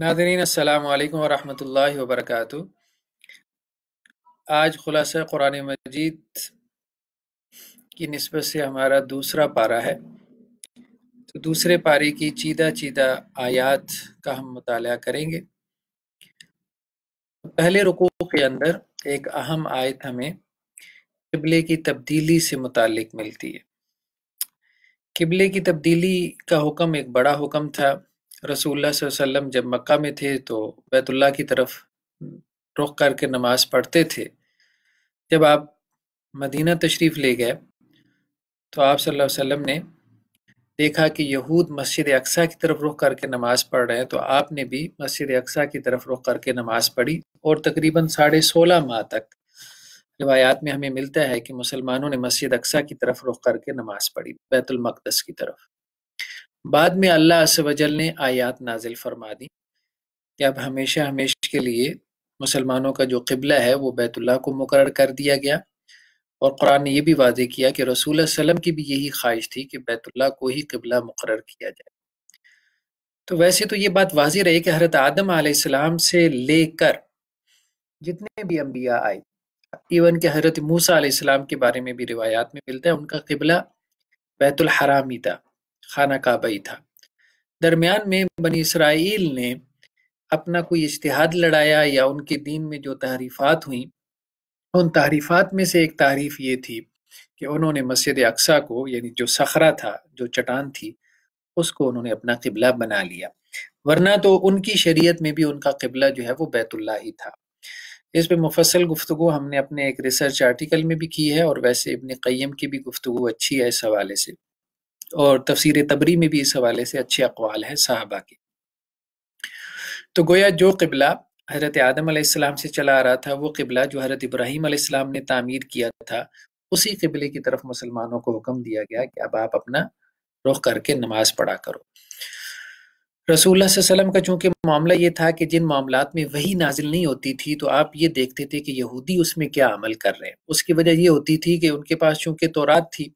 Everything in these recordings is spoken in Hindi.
नादरीन अल्लाम वरहमल वरक आज ख़ुलासा क़ुरान मजीद की नस्बत से हमारा दूसरा पारा है तो दूसरे पारे की चीदा चीदा आयात का हम मुताल करेंगे पहले रुको के अंदर एक अहम आयत हमें किबले की तब्दीली से मुतक मिलती है किबले की तब्दीली का हुक्म एक बड़ा हुक्म था रसूलुल्लाह वसल्लम जब मक्का में थे तो बैतुल्ला की तरफ रुख करके नमाज पढ़ते थे जब आप मदीना तशरीफ़ ले गए तो आप सल्लल्लाहु अलैहि वसल्लम ने देखा कि यहूद मस्जिद अक्सा की तरफ रुख करके नमाज पढ़ रहे हैं तो आपने भी मस्जिद अक्सा की तरफ रुख करके नमाज पढ़ी और तकरीबन साढ़े सोलह माह तक रिवायात में हमें मिलता है कि मुसलमानों ने मस्जिद अक्सा की तरफ रुख करके नमाज पढ़ी बैतुलमक़दस की तरफ बाद में अल्लाह असवजल ने आयात नाजिल फरमा दी कि अब हमेशा हमेशा के लिए मुसलमानों का जो कबला है वो बैतुल्ला को मुकर कर दिया गया और कुरान ने यह भी वादे किया कि रसूल सलम की भी यही ख्वाहिश थी कि बैतुल्ला को ही कबला मुकर किया जाए तो वैसे तो ये बात वाजी रही कि हरत आदम आलाम से लेकर जितने भी अम्बिया आए इवन के हरत मूसा आलाम के बारे में भी रिवायात में मिलता है उनका किबला बैतुल था खाना काबा ही था दरमियान में बनी इसराइल ने अपना कोई इश्तिहाद लड़ाया या उनके दीन में जो तहरीफ़ात हुई उन तहरीफ़ात में से एक तारीफ ये थी कि उन्होंने मस्जिद अक्सा को यानी जो सखरा था जो चटान थी उसको उन्होंने अपना किबला बना लिया वरना तो उनकी शरीयत में भी उनका किबला जो है वो बैतुल्ला ही था इस पर मुफसल गुफ्तु हमने अपने एक रिसर्च आर्टिकल में भी की है और वैसे इबन क़यम की भी गुफ्तु अच्छी है इस हवाले से और तफसीर तबरी में भी इस हवाले से अच्छे अकवाल हैं साहबा के तो गोया जो किबला हज़रत आदम आसमाम से चला आ रहा था वो किबला जो हज़रत इब्राहीम आसमाम ने तामीर किया था उसी किबले की तरफ मुसलमानों को हुक्म दिया गया कि अब आप अपना रुख करके नमाज पढ़ा करो रसूल वसम का चूंकि मामला ये था कि जिन मामला में वही नाजिल नहीं होती थी तो आप ये देखते थे कि यहूदी उसमें क्या अमल कर रहे हैं उसकी वजह ये होती थी कि उनके पास चूंकि तोरात थी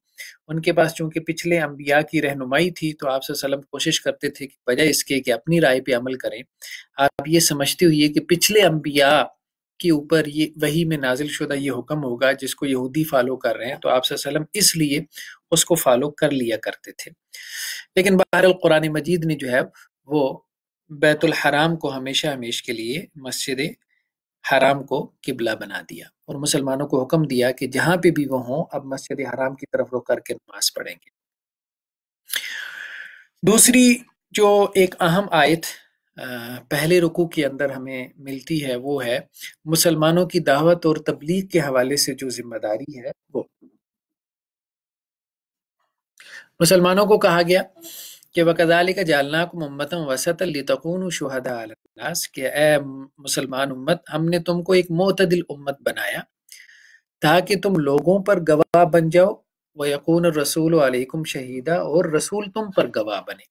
उनके पास चूंकि पिछले अम्बिया की रहनुमाई थी तो आप कोशिश करते थे कि बजाय इसके कि अपनी राय पे अमल करें आप ये समझते हुए कि पिछले अम्बिया के ऊपर ये वही में नाजिल शुदा ये हुक्म होगा जिसको यहूदी फॉलो कर रहे हैं तो आप इसलिए उसको फॉलो कर लिया करते थे लेकिन बहरल कुरान मजीद ने जो है वो बैतुल हराम को हमेशा हमेश के लिए मस्जिद हराम को किबला बना दिया और मुसलमानों को हुक्म दिया कि जहां पे भी वो हों अब मस्जिद हराम की तरफ रुक करके नमाज पढ़ेंगे दूसरी जो एक अहम आयत पहले रुकू के अंदर हमें मिलती है वो है मुसलमानों की दावत और तबलीग के हवाले से जो जिम्मेदारी है वो मुसलमानों को कहा गया कि वकदाल का जालना को मम्मतम वसत तकून शहदा पास कि ए मुसलमान उम्मत हमने तुमको एक मतदिल उम्मत बनाया ताकि तुम लोगों पर गवाह बन जाओ व यकून रसूल अलैकुम शहीदा और रसूल तुम पर गवाह बने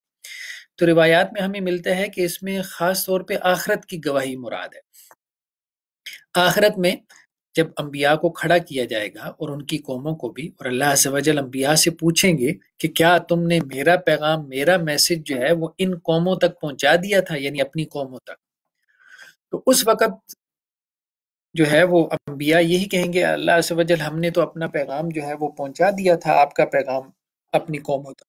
तो रिवायात में हमें मिलता है कि इसमें ख़ास तौर पे आखरत की गवाही मुराद है आखरत में जब अम्बिया को खड़ा किया जाएगा और उनकी कौमों को भी और अल्लाह वजल अम्बिया से पूछेंगे कि क्या तुमने मेरा पैगाम मेरा मैसेज जो है वो इन कौमों तक पहुंचा दिया था यानी अपनी कौमों तक तो उस वक़्त जो है वो अम्बिया यही कहेंगे अल्लाह से वजल हमने तो अपना पैगाम जो है वो पहुंचा दिया था आपका पैगाम अपनी कौमों तक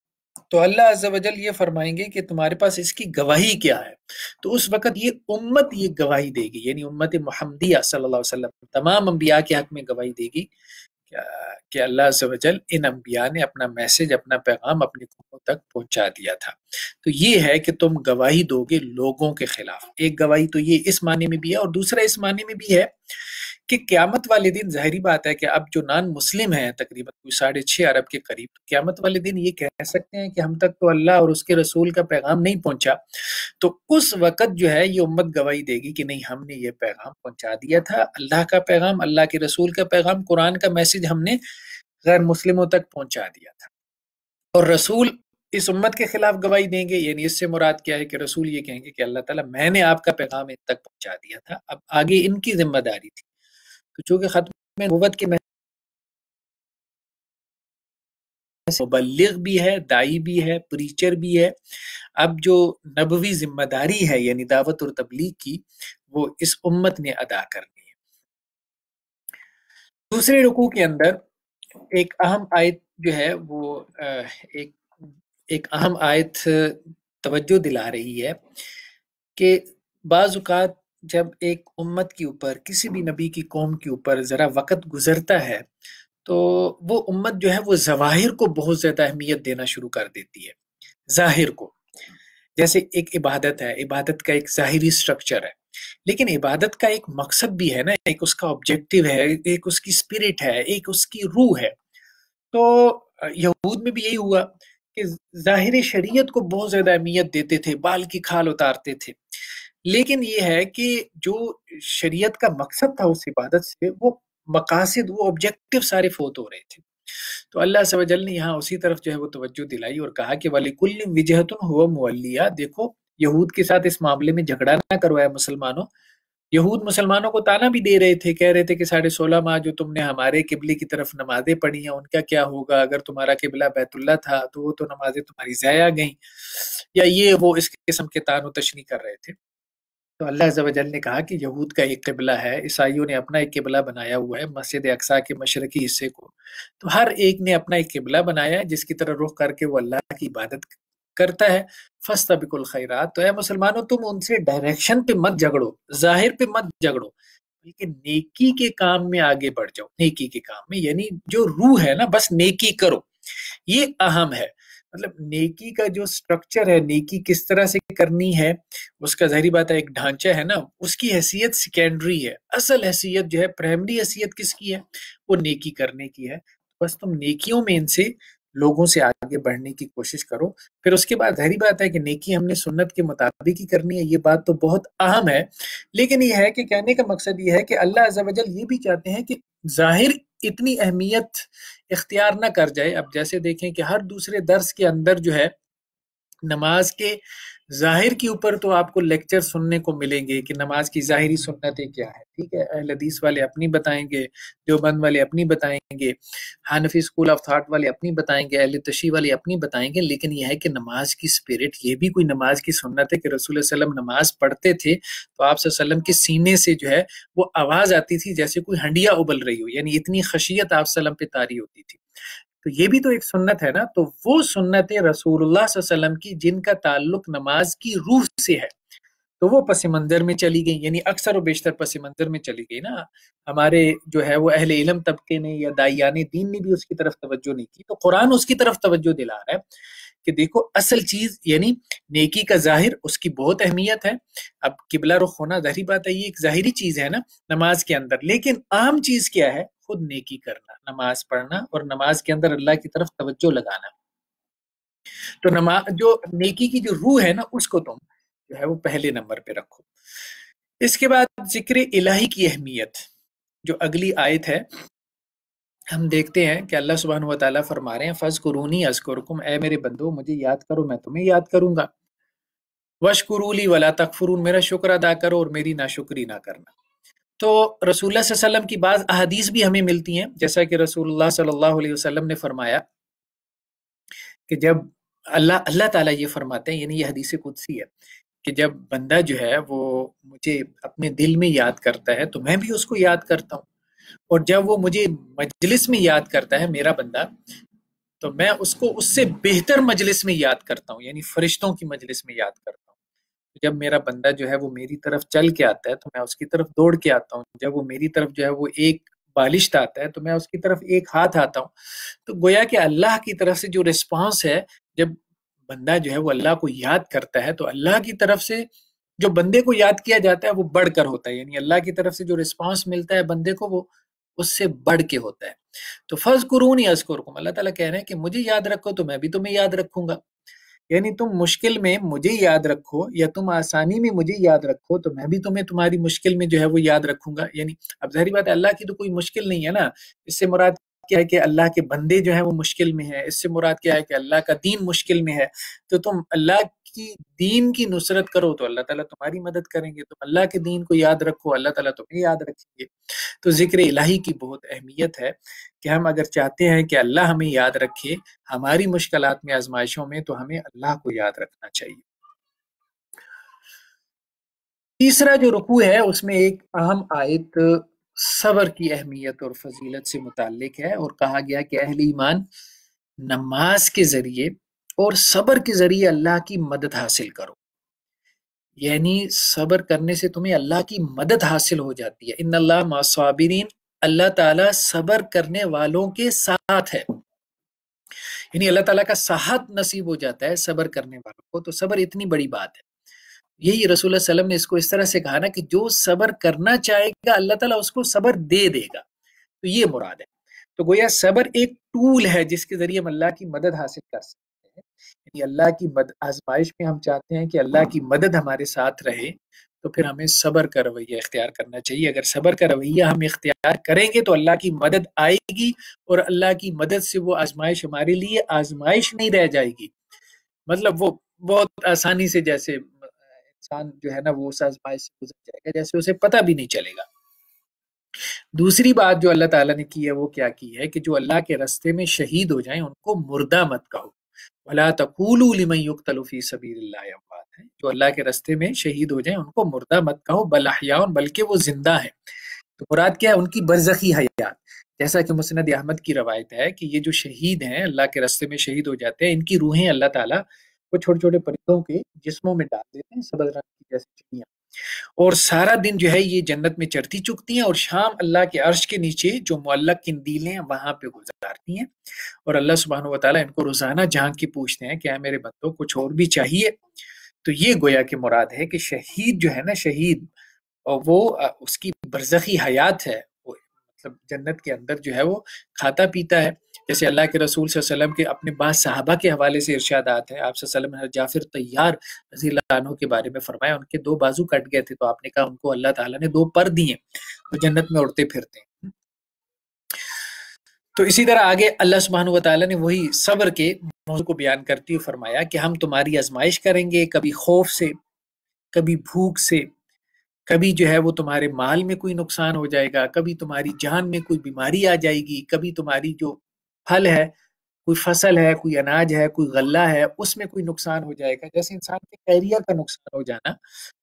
तो अल्लाह अजल ये फरमाएंगे कि तुम्हारे पास इसकी गवाही क्या है तो उस वक़्त ये उम्मत ये गवाही देगी यानी उम्मत महमदिया सल्लाम तमाम अम्बिया के हक में गवाही देगी कि अल्लाह अजल इन अम्बिया ने अपना मैसेज अपना पैगाम अपने कौमों तक पहुंचा दिया था तो ये है कि तुम गवाही दोगे लोगों के खिलाफ एक गवाही तो ये इस माने में भी है और दूसरा इस माने में भी है कि क़्यामत वाले दिन ज़हरी बात है कि अब जो नॉन मुस्लिम हैं तकरीबन कोई साढ़े छः अरब के करीब तो क़्यामत वाले दिन ये कह सकते हैं कि हम तक तो अल्लाह और उसके रसूल का पैगाम नहीं पहुंचा तो उस वक़्त जो है ये उम्मत गवाही देगी कि नहीं हमने ये पैगाम पहुंचा दिया था अल्लाह का पैगाम अल्लाह के रसूल का पैगाम कुरान का मैसेज हमने गैर मुस्लिमों तक पहुँचा दिया था और रसूल इस उम्मत के खिलाफ गवाही देंगे यानी इससे मुराद क्या है कि रसूल ये कहेंगे कि अल्लाह ताला मैंने आपका पैगाम इन तक पहुंचा दिया था अब आगे इनकी जिम्मेदारी थी तो चूंकि ख़त्म नबूत के मुबलग भी है दाई भी है प्रीचर भी है अब जो नबवी जिम्मेदारी है यानी दावत और तबलीग की वो इस उम्मत ने अदा करनी है दूसरे रुकू के अंदर एक अहम आयत जो है वो एक एक अहम आयत तवज्जो दिला रही है कि बाज़ात जब एक उम्मत के ऊपर किसी भी नबी की कौम के ऊपर ज़रा वक़्त गुजरता है तो वो उम्मत जो है वो जवाहिर को बहुत ज़्यादा अहमियत देना शुरू कर देती है जाहिर को जैसे एक इबादत है इबादत का एक ज़ाहिरी स्ट्रक्चर है लेकिन इबादत का एक मकसद भी है ना एक उसका ऑब्जेक्टिव है एक उसकी स्पिरिट है एक उसकी रूह है तो यहूद में भी यही हुआ कि ज़ाहिर शरीयत को बहुत ज़्यादा अहमियत देते थे बाल की खाल उतारते थे लेकिन ये है कि जो शरीयत का मकसद था उस इबादत से वो मकासद वो ऑब्जेक्टिव सारे फोत हो रहे थे तो अल्लाह सवजल ने यहाँ उसी तरफ जो है वो तवज्जो दिलाई और कहा कि कुल विजहतुन हुआ मुअलिया देखो यहूद के साथ इस मामले में झगड़ा ना करवाया मुसलमानों यहूद मुसलमानों को ताना भी दे रहे थे कह रहे थे कि साढ़े सोलह माह जो तुमने हमारे किबले की तरफ नमाजें पढ़ी हैं उनका क्या होगा अगर तुम्हारा किबला बैतुल्ला था तो वो तो नमाजें तुम्हारी ज़ाया गई या ये वो इस किस्म के तान तशनी कर रहे थे तो अल्लाह जबल ने कहा कि यहूद का एक किबला है ईसाइयों ने अपना एक किबला बनाया हुआ है मस्जिद अक्सा के मशरकी हिस्से को तो हर एक ने अपना एक किबला बनाया जिसकी तरह रुख करके वो अल्लाह की इबादत करता है फस्ता बिकुल खैरात तो है मुसलमानों तुम उनसे डायरेक्शन पे मत झगड़ो जाहिर पे मत झगड़ो बल्कि नेकी के काम में आगे बढ़ जाओ नेकी के काम में यानी जो रूह है ना बस नेकी करो ये अहम है मतलब नेकी का जो स्ट्रक्चर है नेकी किस तरह से करनी है उसका जहरी बात है एक ढांचा है ना उसकी हैसियत सेकेंडरी है असल हैसियत जो है प्राइमरी हैसियत किसकी है वो नेकी करने की है बस तुम नेकियों में इनसे लोगों से आगे बढ़ने की कोशिश करो फिर उसके बाद जहरी बात है कि नेकी हमने सुन्नत के मुताबिक ही करनी है ये बात तो बहुत अहम है लेकिन ये है कि कहने का मकसद ये है कि अल्लाह अजल ये भी चाहते हैं कि जाहिर इतनी अहमियत इख्तियार ना कर जाए अब जैसे देखें कि हर दूसरे दर्स के अंदर जो है नमाज के जाहिर के ऊपर तो आपको लेक्चर सुनने को मिलेंगे कि नमाज की जाहिरी सुन्नतें क्या है ठीक है अहल हदीस वाले अपनी बताएंगे देवबंद वाले अपनी बताएंगे हानफी स्कूल ऑफ थॉट वाले अपनी बताएंगे अहल तशी वाले अपनी बताएंगे लेकिन यह है कि नमाज की स्पिरिट ये भी कोई नमाज की सुन्नत है कि रसूल वसलम नमाज पढ़ते थे तो आप सल्लम के सीने से जो है वो आवाज़ आती थी जैसे कोई हंडिया उबल रही हो यानी इतनी खशियत आप वसलम पे तारी होती थी तो ये भी तो एक सुन्नत है ना तो वो सुन्नत रसूलुल्लाह वसल्लम की जिनका ताल्लुक नमाज की रूह से है तो वो पस मंज़र में चली गई यानी अक्सर व बेशतर पस मंज़र में चली गई ना हमारे जो है वो अहले इलम तबके ने या दाइयान दीन ने भी उसकी तरफ तवज्जो नहीं की तो कुरान उसकी तरफ तवज्जो दिला रहा है कि देखो असल चीज़ यानी नेकी का जाहिर उसकी बहुत अहमियत है अब किबला रुख होना जहरी बात है ये एक ज़ाहरी चीज़ है ना नमाज के अंदर लेकिन आम चीज़ क्या है खुद नेकी करना नमाज पढ़ना और नमाज के अंदर अल्लाह की तरफ तवज्जो लगाना तो नमाज जो नेकी की जो रूह है ना उसको तुम जो है वो पहले नंबर पे रखो इसके बाद जिक्र इलाही की अहमियत जो अगली आयत है हम देखते हैं कि अल्लाह सुबहान तला फरमा रहे हैं फज कुरूनी अस्कुरकुम ए मेरे बंदो मुझे याद करो मैं तुम्हें याद करूंगा वश कुरूली वला तकफरून मेरा शुक्र अदा करो और मेरी नाशुक्री ना करना तो रसूल वसलम की बात अहदीस भी हमें मिलती हैं जैसा कि रसूलुल्लाह सल्लल्लाहु अलैहि वसल्लम ने फरमाया कि जब अल्लाह अल्लाह ताला ये फरमाते हैं यानी ये हदीस कुदसी है कि जब बंदा जो है वो मुझे अपने दिल में याद करता है तो मैं भी उसको याद करता हूँ और जब वो मुझे मजलिस में याद करता है मेरा बंदा तो मैं उसको उससे बेहतर मजलिस में याद करता हूँ यानी फरिश्तों की मजलिस में याद करता हूँ जब मेरा बंदा जो है वो मेरी तरफ चल के आता है तो मैं उसकी तरफ दौड़ के आता हूँ जब वो मेरी तरफ जो है वो एक बालिश आता है तो मैं उसकी तरफ एक हाथ आता हूँ तो गोया कि अल्लाह की तरफ से जो रिस्पॉन्स है जब बंदा जो है वो अल्लाह को याद करता है तो अल्लाह की तरफ से जो बंदे को याद किया जाता है वो बढ़कर होता है यानी अल्लाह की तरफ से जो रिस्पॉन्स मिलता है बंदे को वो उससे बढ़ के होता है तो फर्ज कुरून या अस्कुरकुम अल्लाह ताला कह रहे हैं कि मुझे याद रखो तो मैं भी तुम्हें याद रखूंगा यानी तुम मुश्किल में मुझे याद रखो या तुम आसानी में मुझे याद रखो तो मैं भी तुम्हें तुम्हारी मुश्किल में जो है वो याद रखूंगा यानी अब जहरी बात है अल्लाह की तो कोई मुश्किल नहीं है ना इससे मुराद क्या है कि अल्लाह के बंदे जो है वो मुश्किल में है इससे मुराद क्या है कि अल्लाह का दीन मुश्किल में है तो तुम अल्लाह की दीन की नुसरत करो तो अल्लाह ताला तुम्हारी मदद करेंगे तुम अल्लाह के दीन को याद रखो अल्लाह ताला तुम्हें याद रखेंगे तो जिक्र इलाही की बहुत अहमियत है कि हम अगर चाहते हैं कि अल्लाह हमें याद रखे हमारी मुश्किल में आजमाइशों में तो हमें अल्लाह को याद रखना चाहिए तीसरा जो रुकू है उसमें एक अहम आयत सबर की अहमियत और फजीलत से मुतक है और कहा गया कि अहल ईमान नमाज के ज़रिए और सबर के ज़रिए अल्लाह की मदद हासिल करो यानी सबर करने से तुम्हें अल्लाह की मदद हासिल हो जाती है इन अल्लाह मासाबिरीन अल्लाह ताला सबर करने वालों के साथ है यानी अल्लाह ताला का साहत नसीब हो जाता है सबर करने वालों को तो सबर इतनी बड़ी बात है यही रसूल सलम ने इसको इस तरह से कहा ना कि जो सबर करना चाहेगा अल्लाह ताला उसको सबर दे देगा तो ये मुराद है तो गोया सबर एक टूल है जिसके जरिए हम अल्लाह की मदद हासिल कर सकते हैं यानी अल्लाह की मद आजमाइश में हम चाहते हैं कि अल्लाह की मदद हमारे साथ रहे तो फिर हमें सबर का रवैया इख्तियार करना चाहिए अगर सबर का रवैया हम इख्तियार करेंगे तो अल्लाह की मदद आएगी और अल्लाह की मदद से वो आजमाइश हमारे लिए आजमाइश नहीं रह जाएगी मतलब वो बहुत आसानी से जैसे इंसान जो है ना वो उस से गुजर जाएगा जैसे उसे पता भी नहीं चलेगा दूसरी बात जो अल्लाह ताला ने की है वो क्या की है कि जो अल्लाह के रस्ते में शहीद हो जाएं उनको मुर्दा मत कहो भला तकूलमयुक तलफ़ी सबीर है जो अल्लाह के रस्ते में शहीद हो जाएं उनको मुर्दा मत कहो बलाहिया बल्कि वो जिंदा है तो मुराद क्या है उनकी बरजखी हयात जैसा कि मुसनद अहमद की रवायत है कि ये जो शहीद हैं अल्लाह के रस्ते में शहीद हो जाते हैं इनकी रूहें अल्लाह ताला वो छोटे छोटे परिंदों के जिस्मों में डाल देते हैं सबज रंग की जैसी चिड़िया और सारा दिन जो है ये जन्नत में चढ़ती चुकती हैं और शाम अल्लाह के अर्श के नीचे जो मुअल्लक किंदीलें हैं वहां पे गुजारती हैं और अल्लाह सुबहान वाली इनको रोज़ाना झांक के पूछते हैं क्या मेरे बंदों कुछ और भी चाहिए तो ये गोया की मुराद है कि शहीद जो है ना शहीद वो उसकी बरजखी हयात है मतलब जन्नत के अंदर जो है वो खाता पीता है जैसे अल्लाह के रसूल वसल्लम के अपने बाद साहबा के हवाले से इर्शादात हैं आप जाफिर तैयार रजी लानों के बारे में फरमाया उनके दो बाजू कट गए थे तो आपने कहा उनको अल्लाह ताला ने दो पर दिए तो जन्नत में उड़ते फिरते तो इसी तरह आगे अल्लाह सुबहान वाली ने वही सब्र के मौजू को बयान करते हुए फरमाया कि हम तुम्हारी आजमाइश करेंगे कभी खौफ से कभी भूख से कभी जो है वो तुम्हारे माल में कोई नुकसान हो जाएगा कभी तुम्हारी जान में कोई बीमारी आ जाएगी कभी तुम्हारी जो फल है कोई फसल है कोई अनाज है कोई गल्ला है उसमें कोई नुकसान हो जाएगा जैसे इंसान के कैरियर का नुकसान हो जाना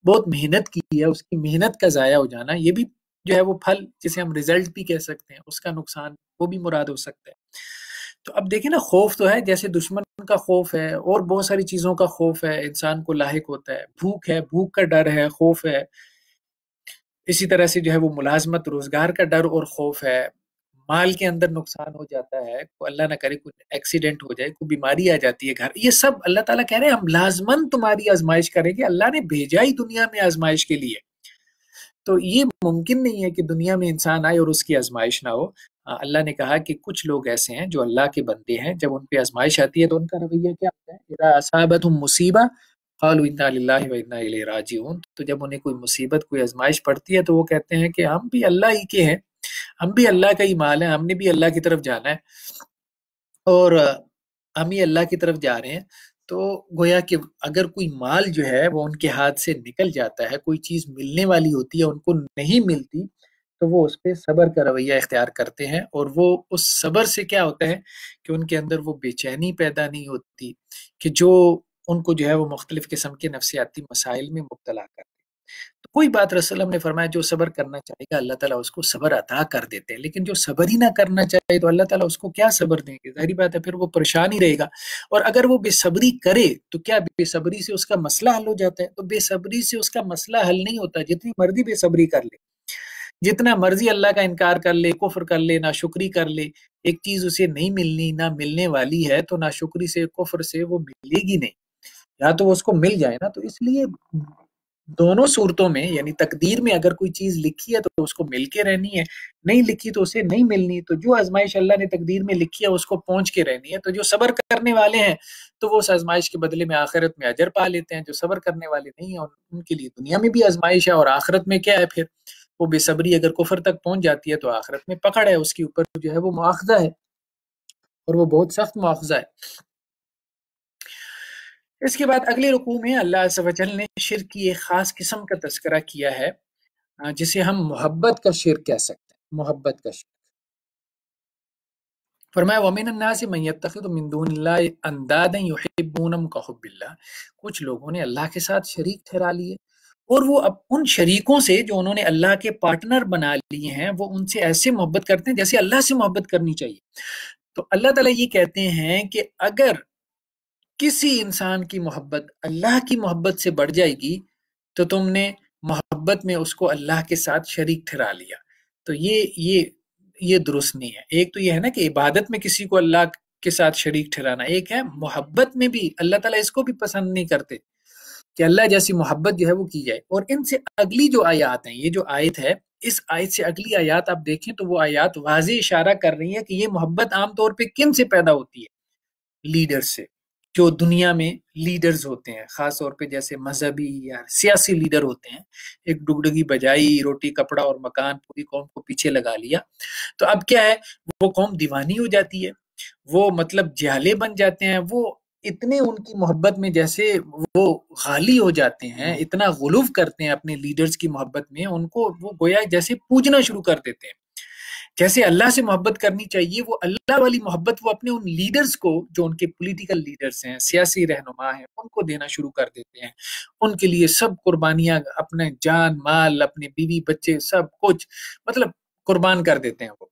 बहुत मेहनत की है उसकी मेहनत का ज़ाया हो जाना ये भी जो है वो फल जिसे हम रिजल्ट भी कह सकते हैं उसका नुकसान वो भी मुराद हो सकता है तो अब देखिए ना खौफ तो है जैसे दुश्मन का खौफ है और बहुत सारी चीजों का खौफ है इंसान को लाक होता है भूख है भूख का डर है खौफ है इसी तरह से जो है वो मुलाजमत रोजगार का डर और खौफ है माल के अंदर नुकसान हो जाता है को अल्लाह ना करे कुछ एक्सीडेंट हो जाए कोई बीमारी आ जाती है घर ये सब अल्लाह ताला कह रहे हैं हम लाजमन तुम्हारी आजमाइश करेंगे अल्लाह ने भेजा ही दुनिया में आजमाइश के लिए तो ये मुमकिन नहीं है कि दुनिया में इंसान आए और उसकी आजमाइश ना हो अल्लाह ने कहा कि कुछ लोग ऐसे हैं जो अल्लाह के बंदे हैं जब उन पर आजमाइश आती है तो उनका रवैया क्या होता है असाबत मुसीबा तो जब उन्हें कोई मुसीबत कोई आजमाइश पड़ती है तो वो कहते हैं कि हम भी अल्लाह ही के हैं हम भी अल्लाह का ही माल है हमने भी अल्लाह की तरफ जाना है और हम ही अल्लाह की तरफ जा रहे हैं तो गोया कि अगर कोई माल जो है वो उनके हाथ से निकल जाता है कोई चीज़ मिलने वाली होती है उनको नहीं मिलती तो वो उस पर सब्र का रवैया इख्तियार करते हैं और वो उस सब्र से क्या होता है कि उनके अंदर वो बेचैनी पैदा नहीं होती कि जो उनको जो है वो मुख्तलिफ़ किस्म के नफसियाती मसाइल में मुबतला कर तो कोई बात रसलम ने फरमाया जो सबर करना चाहेगा अल्लाह ताला उसको सबर अता कर देते हैं लेकिन जो सबर ही ना करना चाहे तो अल्लाह ताला उसको क्या सबर देंगे जहरी बात है फिर वो परेशान ही रहेगा और अगर वो बेसब्री करे तो क्या बेसब्री से उसका मसला हल हो जाता है तो बेसब्री से उसका मसला हल नहीं होता जितनी मर्जी बेसब्री कर ले जितना मर्जी अल्लाह का इनकार कर ले कुफर कर ले ना शुक्री कर ले एक चीज उसे नहीं मिलनी ना मिलने वाली है तो ना शुक्री से कुफर से वो मिलेगी नहीं या तो उसको मिल जाए ना तो इसलिए दोनों सूरतों में यानी तकदीर में अगर कोई चीज लिखी है तो उसको मिल के रहनी है नहीं लिखी तो उसे नहीं मिलनी तो जो आजमाइश अल्लाह ने तकदीर में लिखी है उसको पहुंच के रहनी है तो जो सबर करने वाले हैं तो वो उस आजमाइश के बदले में आखिरत में अजर पा लेते हैं जो सबर करने वाले नहीं है उनके लिए दुनिया में भी आजमाइश है और आखिरत में क्या है फिर वो बेसब्री अगर कुफर तक पहुंच जाती है तो आखिरत में पकड़ है उसके ऊपर जो है वो मुआवजा है और वो बहुत सख्त मुआवजा है इसके बाद अगले रुकू में अल्लाह अजल ने शिर की एक ख़ास किस्म का तस्करा किया है जिसे हम मोहब्बत का शिर कह सकते हैं मोहब्बत का शिर फरमाया वमिन से कुछ लोगों ने अल्लाह के साथ शरीक ठहरा लिए और वो अब उन शरीकों से जो उन्होंने अल्लाह के पार्टनर बना लिए हैं वो उनसे ऐसे मोहब्बत करते हैं जैसे अल्लाह से मोहब्बत करनी चाहिए तो अल्लाह ताला ये कहते हैं कि अगर किसी इंसान की मोहब्बत अल्लाह की मोहब्बत से बढ़ जाएगी तो तुमने मोहब्बत में उसको अल्लाह के साथ शरीक ठहरा लिया तो ये ये ये दुरुस्त नहीं है एक तो ये है ना कि इबादत में किसी को अल्लाह के साथ शरीक ठहराना एक है मोहब्बत में भी अल्लाह ताला इसको भी पसंद नहीं करते कि अल्लाह जैसी मोहब्बत जो है वो की जाए और इनसे अगली जो आयात है ये जो आयत है इस आयत से अगली आयात आप देखें तो वो आयात वाज इशारा कर रही है कि ये मोहब्बत आमतौर पर किन से पैदा होती है लीडर से जो दुनिया में लीडर्स होते हैं खास तौर पे जैसे मजहबी या सियासी लीडर होते हैं एक डुगडगी बजाई रोटी कपड़ा और मकान पूरी कौम को पीछे लगा लिया तो अब क्या है वो कौम दीवानी हो जाती है वो मतलब जहले बन जाते हैं वो इतने उनकी मोहब्बत में जैसे वो गाली हो जाते हैं इतना गुलूफ करते हैं अपने लीडर्स की मोहब्बत में उनको वो गोया जैसे पूजना शुरू कर देते हैं जैसे अल्लाह से मोहब्बत करनी चाहिए वो अल्लाह वाली मोहब्बत वो अपने उन लीडर्स को जो उनके पॉलिटिकल लीडर्स हैं सियासी रहनुमा हैं उनको देना शुरू कर देते हैं उनके लिए सब कुर्बानियां अपने जान माल अपने बीवी बच्चे सब कुछ मतलब कुर्बान कर देते हैं वो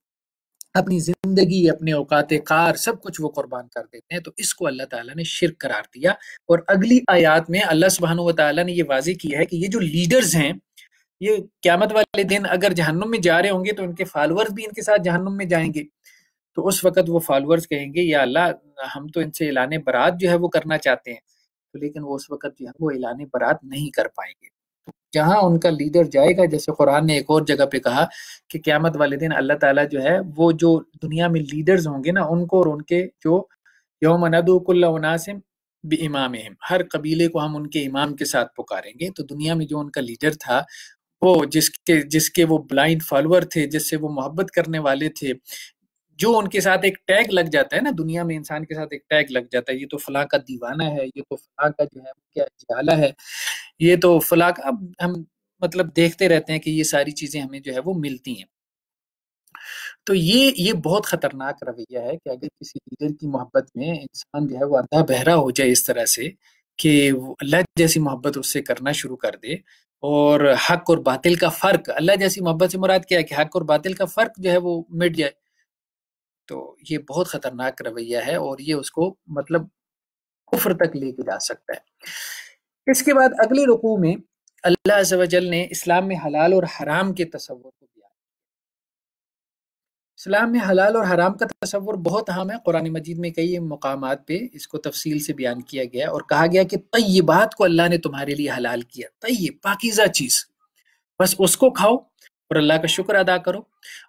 अपनी जिंदगी अपने औकात कार सब कुछ वो कुर्बान कर देते हैं तो इसको अल्लाह ताला ने शिरक करार दिया और अगली आयात में अल्लाह सुबहान तला ने ये वाजे किया है कि ये जो लीडर्स हैं ये क्यामत वाले दिन अगर जहन्नुम में जा रहे होंगे तो उनके फॉलोअर्स भी इनके साथ जहन्नुम में जाएंगे तो उस वक़्त वो फॉलोअर्स कहेंगे या अल्लाह हम तो इनसे एलान बरात जो है वो करना चाहते हैं तो लेकिन वो उस वक़्त जो है वो एलान बरात नहीं कर पाएंगे तो जहां उनका लीडर जाएगा जैसे कुरान ने एक और जगह पे कहा कि क्यामत वाले दिन अल्लाह ताला जो है वो जो दुनिया में लीडर्स होंगे ना उनको और उनके जो यौम नदनासिम बे इमाम हर कबीले को हम उनके इमाम के साथ पुकारेंगे तो दुनिया में जो उनका लीडर था वो जिसके जिसके वो ब्लाइंड फॉलोअर थे जिससे वो मोहब्बत करने वाले थे जो उनके साथ एक टैग लग जाता है ना दुनिया में इंसान के साथ एक टैग लग जाता है ये तो फलां का दीवाना है ये तो फलां का जो है क्या जाला है ये तो फलां का अब हम मतलब देखते रहते हैं कि ये सारी चीजें हमें जो है वो मिलती हैं तो ये ये बहुत खतरनाक रवैया है कि अगर किसी लीडर की मोहब्बत में इंसान जो है वो अंधा बहरा हो जाए इस तरह से कि अल्लाह जैसी मोहब्बत उससे करना शुरू कर दे और हक और बातिल का फ़र्क अल्लाह जैसी मोहब्बत से मुराद क्या है कि हक और बातिल का फ़र्क जो है वो मिट जाए तो ये बहुत ख़तरनाक रवैया है और ये उसको मतलब कुफर तक लेके जा सकता है इसके बाद अगले रुकू में अल्लाह वजल ने इस्लाम में हलाल और हराम के तस्वुर को इस्लाम में हलाल और हराम का तस्वुर बहुत अहम है कुरान मजीद में कई मकाम पे इसको तफसील से बयान किया गया और कहा गया कि तय्यबात को अल्लाह ने तुम्हारे लिए हलाल किया तय पाकिज़ा चीज़ बस उसको खाओ और अल्लाह का शुक्र अदा करो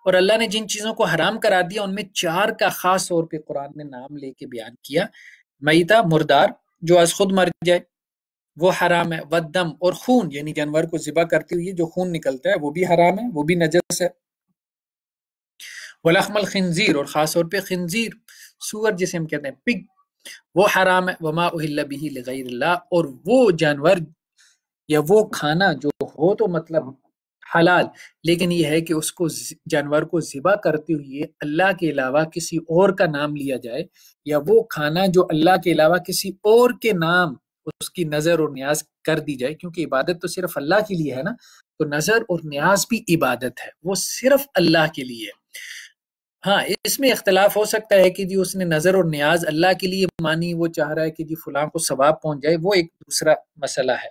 और अल्लाह ने जिन चीज़ों को हराम करा दिया उनमें चार का ख़ास तौर पर कुरान ने नाम लेके बयान किया मईता मुर्दार जो आज खुद मर जाए वो हराम है वदम और खून यानी जानवर को ज़िबा करते हुए जो खून निकलता है वो भी हराम है वो भी नजस है वलखमल खनजीर और ख़ास तौर पर खनजीर सूअर जिसे हम कहते हैं पिग वो हराम है वमा उहिल्लबी और वो जानवर या वो खाना जो हो तो मतलब हलाल लेकिन यह है कि उसको जानवर को ज़िबा करते हुए अल्लाह के अलावा किसी और का नाम लिया जाए या वो खाना जो अल्लाह के अलावा किसी और के नाम उसकी नज़र और न्याज कर दी जाए क्योंकि इबादत तो सिर्फ अल्लाह के लिए है ना तो नज़र और न्याज भी इबादत है वो सिर्फ अल्लाह के लिए है हाँ इसमें इख्तलाफ हो सकता है कि जी उसने नज़र और न्याज अल्लाह के लिए मानी वो चाह रहा है कि जी फुलां को सवाब पहुंच जाए वो एक दूसरा मसला है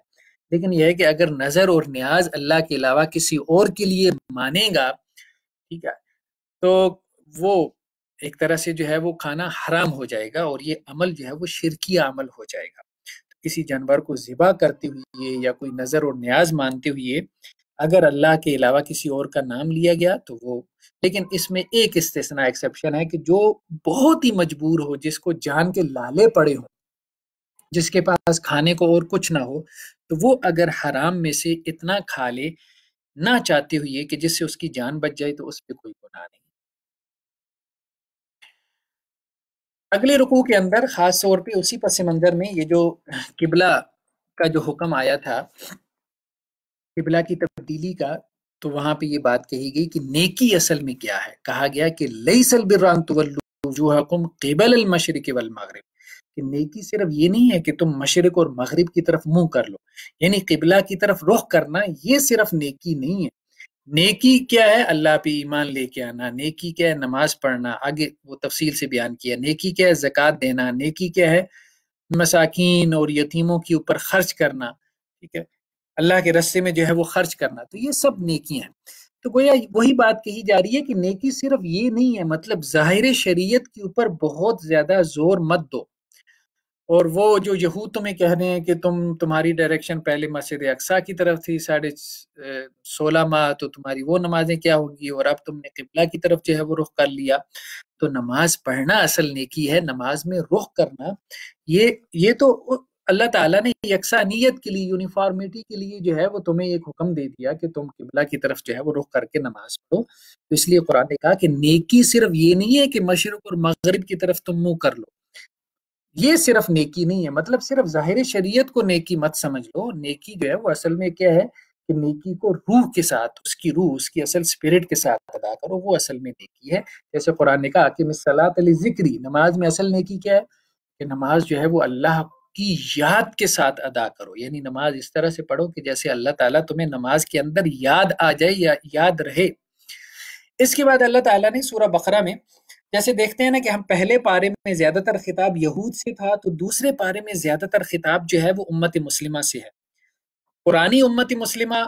लेकिन यह है कि अगर नज़र और न्याज अल्लाह के अलावा किसी और के लिए मानेगा ठीक है तो वो एक तरह से जो है वो खाना हराम हो जाएगा और ये अमल जो है वो शिरकिया अमल हो जाएगा तो किसी जानवर को ज़िबा करते हुए या कोई नज़र और न्याज मानते हुए अगर अल्लाह के अलावा किसी और का नाम लिया गया तो वो लेकिन इसमें एक स्टेशना एक्सेप्शन है कि जो बहुत ही मजबूर हो जिसको जान के लाले पड़े हो जिसके पास खाने को और कुछ ना हो तो वो अगर हराम में से इतना खा ले ना चाहते हुए कि जिससे उसकी जान बच जाए तो उस पर कोई गुनाह नहीं अगले रुकू के अंदर खास तौर पे उसी पस मंजर में ये जो किबला का जो हुक्म आया था किबला की तब्दीली का तो वहां पे ये बात कही गई कि नेकी असल में क्या है कहा गया कि लई सलबिरान तुवल्लुजुहकुम केबल मशरक वल मगरब कि नेकी सिर्फ ये नहीं है कि तुम मशरक और मगरब की तरफ मुंह कर लो यानी किबला की तरफ रुख करना ये सिर्फ नेकी नहीं है नेकी क्या है अल्लाह पे ईमान लेके आना नेकी क्या है नमाज पढ़ना आगे वो तफसील से बयान किया नेकी क्या है जक़ात देना नेकी क्या है मसाकिन और यतीमों के ऊपर खर्च करना ठीक है अल्लाह के रस्ते में जो है वो खर्च करना तो ये सब नेकियां हैं तो गोया वही बात कही जा रही है कि नेकी सिर्फ ये नहीं है मतलब ज़ाहिर शरीयत के ऊपर बहुत ज़्यादा जोर मत दो और वो जो यहूद तुम्हें कह रहे हैं कि तुम तुम्हारी डायरेक्शन पहले मस्जिद अक्सा की तरफ थी साढ़े सोलह माह तो तुम्हारी वो नमाजें क्या होगी और अब तुमने किबला की तरफ जो है वो रुख कर लिया तो नमाज पढ़ना असल नेकी है नमाज में रुख करना ये ये तो अल्लाह ताला ने यकसानियत के लिए यूनिफॉर्मिटी के लिए जो है वो तुम्हें एक हुक्म दे दिया कि तुम किबला की तरफ जो है वो रुख करके नमाज पढ़ो तो इसलिए कुरान ने कहा कि नेकी सिर्फ ये नहीं है कि मशरक और मगरब की तरफ तुम मुंह कर लो ये सिर्फ नेकी नहीं है मतलब सिर्फ ज़ाहिर शरीयत को नेकी मत समझ लो नेकी जो है वो असल में क्या है कि नेकी को रूह के साथ उसकी रूह उसकी असल स्पिरिट के साथ अदा करो वो असल में नेकी है जैसे कुरान ने कहा कि मिसलात अली जिक्री नमाज में असल नेकी क्या है कि नमाज जो है वो अल्लाह की याद के साथ अदा करो यानी नमाज इस तरह से पढ़ो कि जैसे अल्लाह ताला तुम्हें नमाज के अंदर याद आ जाए या याद रहे इसके बाद अल्लाह ताला ने सूरह बकरा में जैसे देखते हैं ना कि हम पहले पारे में ज़्यादातर खिताब यहूद से था तो दूसरे पारे में ज़्यादातर खिताब जो है वो उम्मत मुस्लिमा से है पुरानी उम्मत मुस्लिमा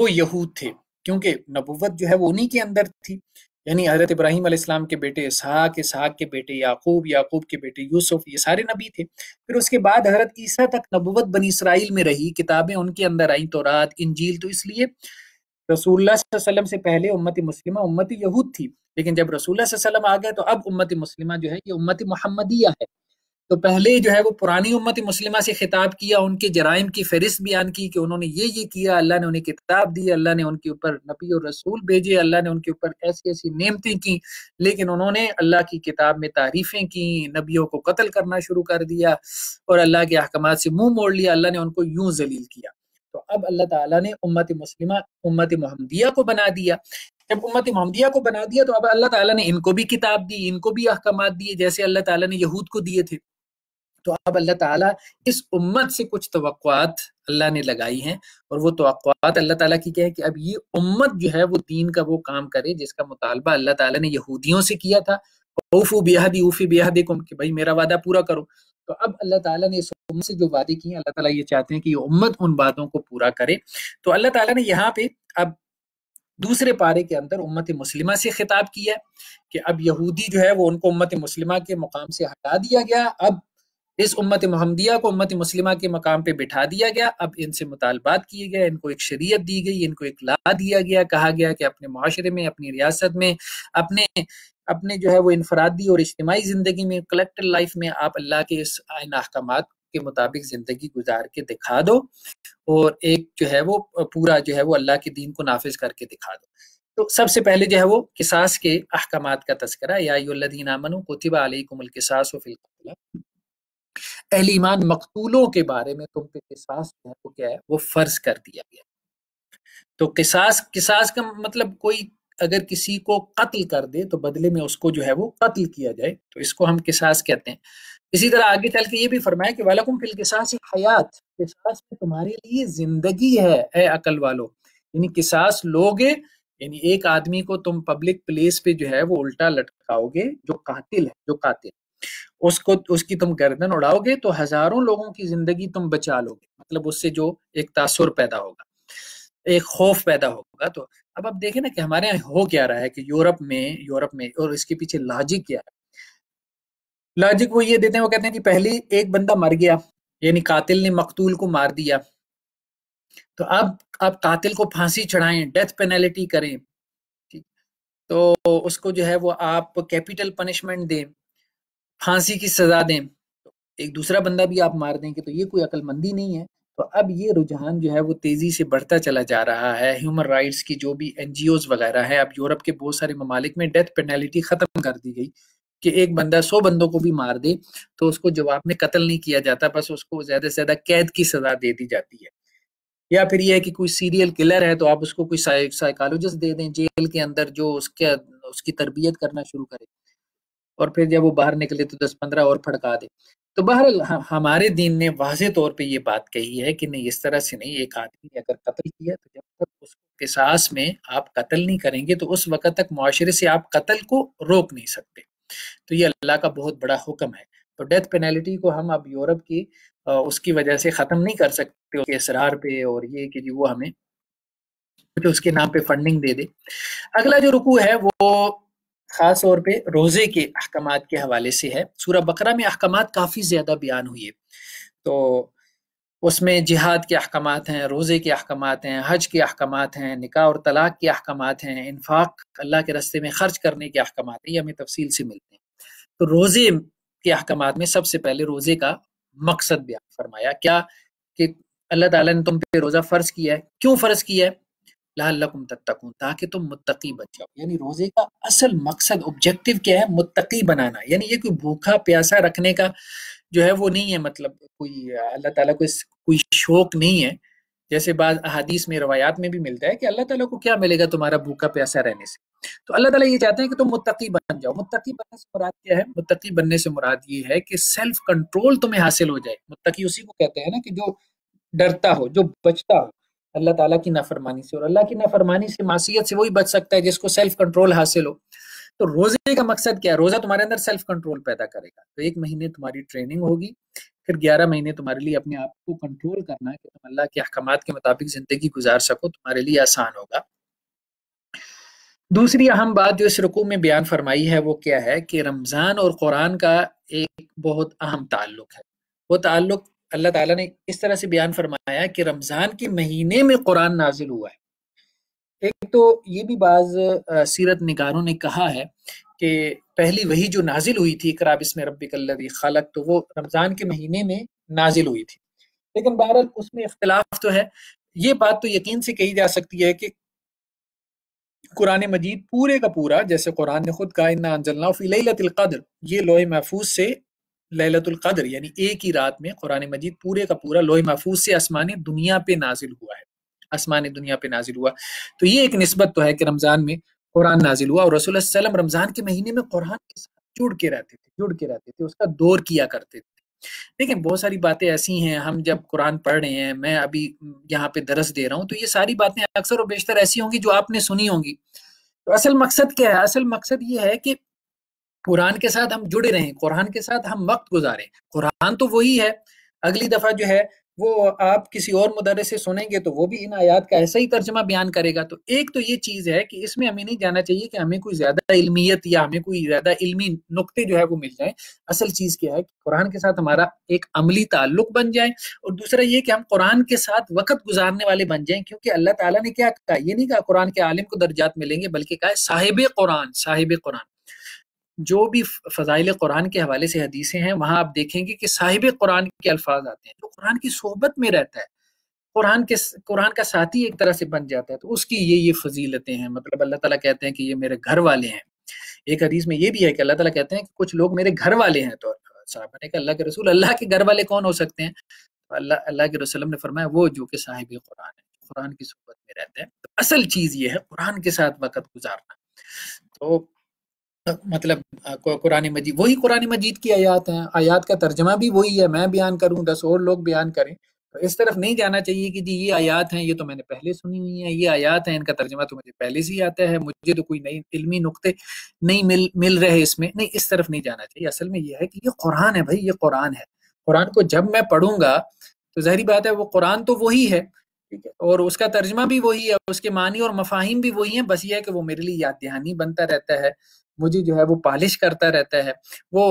वो यहूद थे क्योंकि नबूवत जो है वो उन्हीं के अंदर थी यानी हज़रत इब्राहिम अलैहिस्सलाम के बेटे इसहाक इसहाक के बेटे याकूब याकूब के बेटे यूसुफ ये सारे नबी थे फिर उसके बाद हज़रत ईसा तक नबूवत बनी इसराइल में रही किताबें उनके अंदर आई तो रात इंजील तो इसलिए रसुल्लाम वसल्लम से पहले उम्मत मुस्लिमा उम्मत यहूद थी लेकिन जब रसूलुल्लाह वसल्लम आ गए तो अब उम्मत मुस्लिमा जो है ये उम्मत मोहम्मदिया है तो पहले जो है वो पुरानी उम्मत मुस्लिमा से खिताब किया उनके जराइम की फहरिस्त बयान की कि उन्होंने ये ये किया अल्लाह ने उन्हें किताब दी अल्लाह ने उनके ऊपर नबी और रसूल भेजे अल्लाह ने उनके ऊपर ऐसी ऐसी नियमतें की लेकिन उन्होंने अल्लाह की किताब में तारीफ़ें की नबियों को कत्ल करना शुरू कर दिया और अल्लाह के अहकाम से मुँह मोड़ लिया अल्लाह ने उनको यूं जलील किया तो अब अल्लाह तला ने उम्मत मुस्लिमा उम्मत मोहम्मदिया को बना दिया जब उम्मत मोहम्मदिया को बना दिया तो अब अल्लाह तला ने इनको भी किताब दी इनको भी अहकाम दिए जैसे अल्लाह तला ने यहूद को दिए थे तो अब अल्लाह ताला इस उम्मत से कुछ तो अल्लाह ने लगाई हैं और वो तो अल्लाह ताला की क्या है कि अब ये उम्मत जो है वो दीन का वो काम करे जिसका मुतालबा अल्लाह ताला ने यहूदियों से किया था ऊफू बेहदी ऊफी बेहदी कुम कि भाई मेरा वादा पूरा करो तो अब अल्लाह ताला ने इस उम्मत से जो वादे किए अल्लाह ताला ये चाहते हैं कि ये उम्मत उन बातों को पूरा करे तो अल्लाह ताला ने यहाँ पे अब दूसरे पारे के अंदर उम्मत मुस्लिमा से खिताब किया कि अब यहूदी जो है वो उनको उम्मत मुस्लिमा के मुकाम से हटा दिया गया अब इस उम्मत महमदिया को उम्मत मुस्लिमा के मकाम पे बिठा दिया गया अब इनसे मुतालबात किए गए इनको एक शरीयत दी गई इनको एक ला दिया गया कहा गया कि अपने माशरे में अपनी रियासत में अपने अपने जो है वो इनफरादी और इज्तमाही ज़िंदगी में कलेक्टिव लाइफ में आप अल्लाह के इस आयन अहकाम के मुताबिक ज़िंदगी गुजार के दिखा दो और एक जो है वो पूरा जो है वो अल्लाह के दीन को नाफिज करके दिखा दो तो सबसे पहले जो है वो किसास के अहकाम का तस्करा यादीन आमन कुतबा अलकुमल किसास अहलीमान मकतूलों के बारे में तुम पे किसास जो है वो तो क्या है वो फर्ज कर दिया गया तो किसास किसास का मतलब कोई अगर किसी को कत्ल कर दे तो बदले में उसको जो है वो कत्ल किया जाए तो इसको हम किसास कहते हैं इसी तरह आगे चल के ये भी फरमाया कि वालकुम फिल किसास हयात किसास में तुम्हारे लिए जिंदगी है ए अकल वालों यानी किसास लोगे यानी एक आदमी को तुम पब्लिक प्लेस पे जो है वो उल्टा लटकाओगे जो कातिल है जो कातिल उसको उसकी तुम गर्दन उड़ाओगे तो हजारों लोगों की जिंदगी तुम बचा लोगे मतलब उससे जो एक तासुर पैदा होगा एक खौफ पैदा होगा तो अब आप देखें ना कि हमारे यहाँ हो क्या रहा है कि यूरोप में यूरोप में और इसके पीछे लॉजिक क्या है लॉजिक वो ये देते हैं वो कहते हैं कि पहले एक बंदा मर गया यानी कातिल ने मकतूल को मार दिया तो अब आप कातिल को फांसी चढ़ाएं डेथ पेनल्टी करें ठीक तो उसको जो है वो आप कैपिटल पनिशमेंट दें फांसी की सजा दें तो एक दूसरा बंदा भी आप मार देंगे तो ये कोई अक्लमंदी नहीं है तो अब ये रुझान जो है वो तेजी से बढ़ता चला जा रहा है ह्यूमन राइट्स की जो भी एन वगैरह है अब यूरोप के बहुत सारे ममालिक में डेथ पेनल्टी खत्म कर दी गई कि एक बंदा सौ बंदों को भी मार दे तो उसको जवाब में कत्ल नहीं किया जाता बस उसको ज्यादा से ज्यादा कैद की सजा दे दी जाती है या फिर यह है कि कोई सीरियल किलर है तो आप उसको कोई साइकोलॉजिस्ट दे दें जेल के अंदर जो उसके उसकी तरबियत करना शुरू करे और फिर जब वो बाहर निकले तो दस पंद्रह और फड़का दे तो बहरहाल हमारे दीन ने वाजे तौर पर यह बात कही है कि नहीं इस तरह से नहीं एक आदमी ने अगर कत्ल किया तो जब तक उस किसास में आप कत्ल नहीं करेंगे तो उस वक्त तक माशरे से आप कत्ल को रोक नहीं सकते तो ये अल्लाह का बहुत बड़ा हुक्म है तो डेथ पेनल्टी को हम अब यूरोप की उसकी वजह से ख़त्म नहीं कर सकते उसके इसरार पे और ये कि जी वो हमें तो उसके नाम पे फंडिंग दे दे अगला जो रुकू है वो ख़ास तौर पे रोज़े के अहकाम के हवाले से है सूर्य बकरा में अहकाम काफ़ी ज़्यादा बयान हुए तो उसमें जिहाद के अहकाम हैं रोज़े के अहकाम हैं हज के अहकाम हैं निका और तलाक़ के अहकाम हैं इनफाक अल्लाह के रस्ते में ख़र्च करने के अहकाम हैं ये हमें तफसील से मिलते हैं तो रोज़े के अहकाम में सबसे पहले रोज़े का मकसद बयान फरमाया क्या कि अल्लाह ताला ने तुम पे रोज़ा फ़र्ज़ किया है क्यों फ़र्ज़ किया है लाकुम तत्तकून ताकि तुम मुतकी बन जाओ यानी रोजे का असल मकसद ऑब्जेक्टिव क्या है मुतकी बनाना यानी ये कोई भूखा प्यासा रखने का जो है वो नहीं है मतलब कोई अल्लाह ताला को कोई शौक नहीं है जैसे बाद अहादीस में रवायात में भी मिलता है कि अल्लाह ताला को क्या मिलेगा तुम्हारा भूखा प्यासा रहने से तो अल्लाह ताला ये चाहते हैं कि तुम मुत्तकी बन जाओ मुतकी बनने से मुराद क्या है मुतकी बनने से मुराद ये है कि सेल्फ कंट्रोल तुम्हें हासिल हो जाए मुतकी उसी को कहते हैं ना कि जो डरता हो जो बचता हो अल्लाह ताला की नाफरमानी से और अल्लाह की नाफरमानी से मासीत से वही बच सकता है जिसको सेल्फ कंट्रोल हासिल हो तो रोजे का मकसद क्या है रोजा तुम्हारे अंदर सेल्फ कंट्रोल पैदा करेगा तो एक महीने तुम्हारी ट्रेनिंग होगी फिर ग्यारह महीने तुम्हारे लिए अपने आप को कंट्रोल करना कि तुम अल्लाह के अहकाम के मुताबिक जिंदगी गुजार सको तुम्हारे लिए आसान होगा दूसरी अहम बात जो इस रुकू में बयान फरमाई है वो क्या है कि रमज़ान और कुरान का एक बहुत अहम ताल्लुक है वो ताल्लुक अल्लाह ताला ने इस तरह से बयान फरमाया कि रमज़ान के महीने में कुरान नाजिल हुआ है एक तो ये भी बाज़ सीरत निगारों ने कहा है कि पहली वही जो नाजिल हुई थी कराब इसमें रबिकल्लि खालक तो वो रमज़ान के महीने में नाजिल हुई थी लेकिन बहरहाल उसमें इख्तलाफ तो है ये बात तो यकीन से कही जा सकती है कि कुरान मजीद पूरे का पूरा जैसे कुरान ने खुद का इन्ना अंजलना फ़ी ये लोहे महफूज से ललतुल कदर यानी एक ही रात में कुरान मजीद पूरे का पूरा लोहे महफूज से आसमान दुनिया पे नाजिल हुआ है आसमान दुनिया पे नाजिल हुआ तो ये एक नस्बत तो है कि रमज़ान में कुरान नाजिल हुआ और रसोल रमज़ान के महीने में कुरान के साथ जुड़ के रहते थे जुड़ के रहते थे उसका दौर किया करते थे लेकिन बहुत सारी बातें ऐसी हैं हम जब कुरान पढ़ रहे हैं मैं अभी यहाँ पे दरस दे रहा हूँ तो ये सारी बातें अक्सर और बेशतर ऐसी होंगी जो आपने सुनी होंगी तो असल मकसद क्या है असल मकसद ये है कि कुरान के साथ हम जुड़े रहें कुरान के साथ हम वक्त गुजारें कुरान तो वही है अगली दफ़ा जो है वो आप किसी और मदारे से सुनेंगे तो वो भी इन आयात का ऐसा ही तर्जमा बयान करेगा तो एक तो ये चीज़ है कि इसमें हमें नहीं जाना चाहिए कि हमें कोई ज़्यादा इल्मियत या हमें कोई ज़्यादा इल्मी नुकते जो है वो मिल जाए असल चीज़ क्या है कि कुरान के साथ हमारा एक अमली ताल्लुक बन जाए और दूसरा ये कि हम कुरान के साथ वक्त गुजारने वाले बन जाए क्योंकि अल्लाह ताली ने क्या कहा ये नहीं कहा कुरान के आलिम को दर्जात मिलेंगे बल्कि कहा साहिब कुरान साहिब कुरान जो भी फ़जाइल कुरान के हवाले से हदीसें हैं वहाँ आप देखेंगे कि साहिब कुरान के अल्फाज आते हैं जो कुरान की सोहबत में रहता है कुरान के कुरान का साथी एक तरह से बन जाता है तो उसकी ये ये फजीलतें हैं मतलब अल्लाह ताला कहते हैं कि ये मेरे घर वाले हैं एक हदीस में ये भी है कि अल्लाह ताला कहते हैं कि कुछ लोग मेरे घर वाले हैं तो साहब ने कहा अल्लाह के रसूल अल्लाह के घर वाले कौन हो सकते हैं तो अल्लाह अल्लाह के रसूल ने फरमाया वो जो कि साहिब कुरान है कुरान की सोहबत में रहते हैं तो असल चीज़ ये है कुरान के साथ वक़्त गुजारना तो मतलब कुरानी मजीद वही कुरानी मजीद की आयात हैं आयात का तर्जमा भी वही है मैं बयान करूं दस और लोग बयान करें तो इस तरफ नहीं जाना चाहिए कि जी ये आयात हैं ये तो मैंने पहले सुनी हुई है ये आयात हैं इनका तर्जमा तो मुझे पहले से ही आता है मुझे तो कोई नई इलमी नुकते नहीं मिल मिल रहे इसमें नहीं इस तरफ नहीं जाना चाहिए असल में यह है कि ये कुरान है भाई ये कुरान है कुरान को जब मैं पढ़ूंगा तो जहरी बात है वो कुरान तो वही है ठीक है और उसका तर्जमा भी वही है उसके मानी और मफाहिम भी वही है बस ये है कि वो मेरे लिए याद दहानी बनता रहता है मुझे जो है वो पालिश करता रहता है वो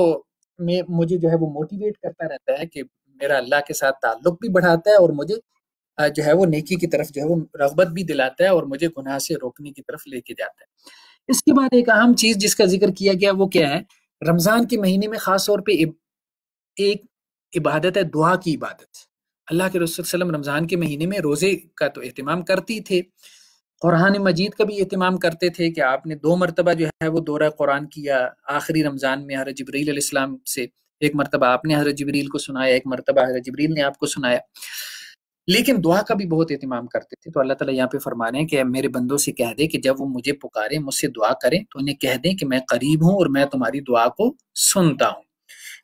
मुझे जो है वो मोटिवेट करता रहता है कि मेरा अल्लाह के साथ ताल्लुक भी बढ़ाता है और मुझे जो है वो नेकी की तरफ जो है वो रगबत भी दिलाता है और मुझे गुनाह से रोकने की तरफ लेके जाता है इसके बाद एक अहम चीज जिसका जिक्र किया गया वो क्या है रमजान के महीने में खास तौर पे एक इबादत है दुआ की इबादत अल्लाह के रसुल रमजान के महीने में रोजे का तो अहतमाम करती थे कुरान मजीद का भी अहतमाम करते थे कि आपने दो मरतबा जो है वो दौरा कुरान किया आखिरी रमज़ान में हर जबरीलम से एक मरतबा आपने हर जबरील को सुनाया एक मरतबा हर जबरील ने आपको सुनाया लेकिन दुआ का भी बहुत अहतमाम करते थे तो अल्लाह ताला यहाँ पे फरमा रहे हैं कि मेरे बंदों से कह दें कि जब वो मुझे पुकारें मुझसे दुआ करें तो उन्हें कह दें कि मैं करीब हूँ और मैं तुम्हारी दुआ को सुनता हूँ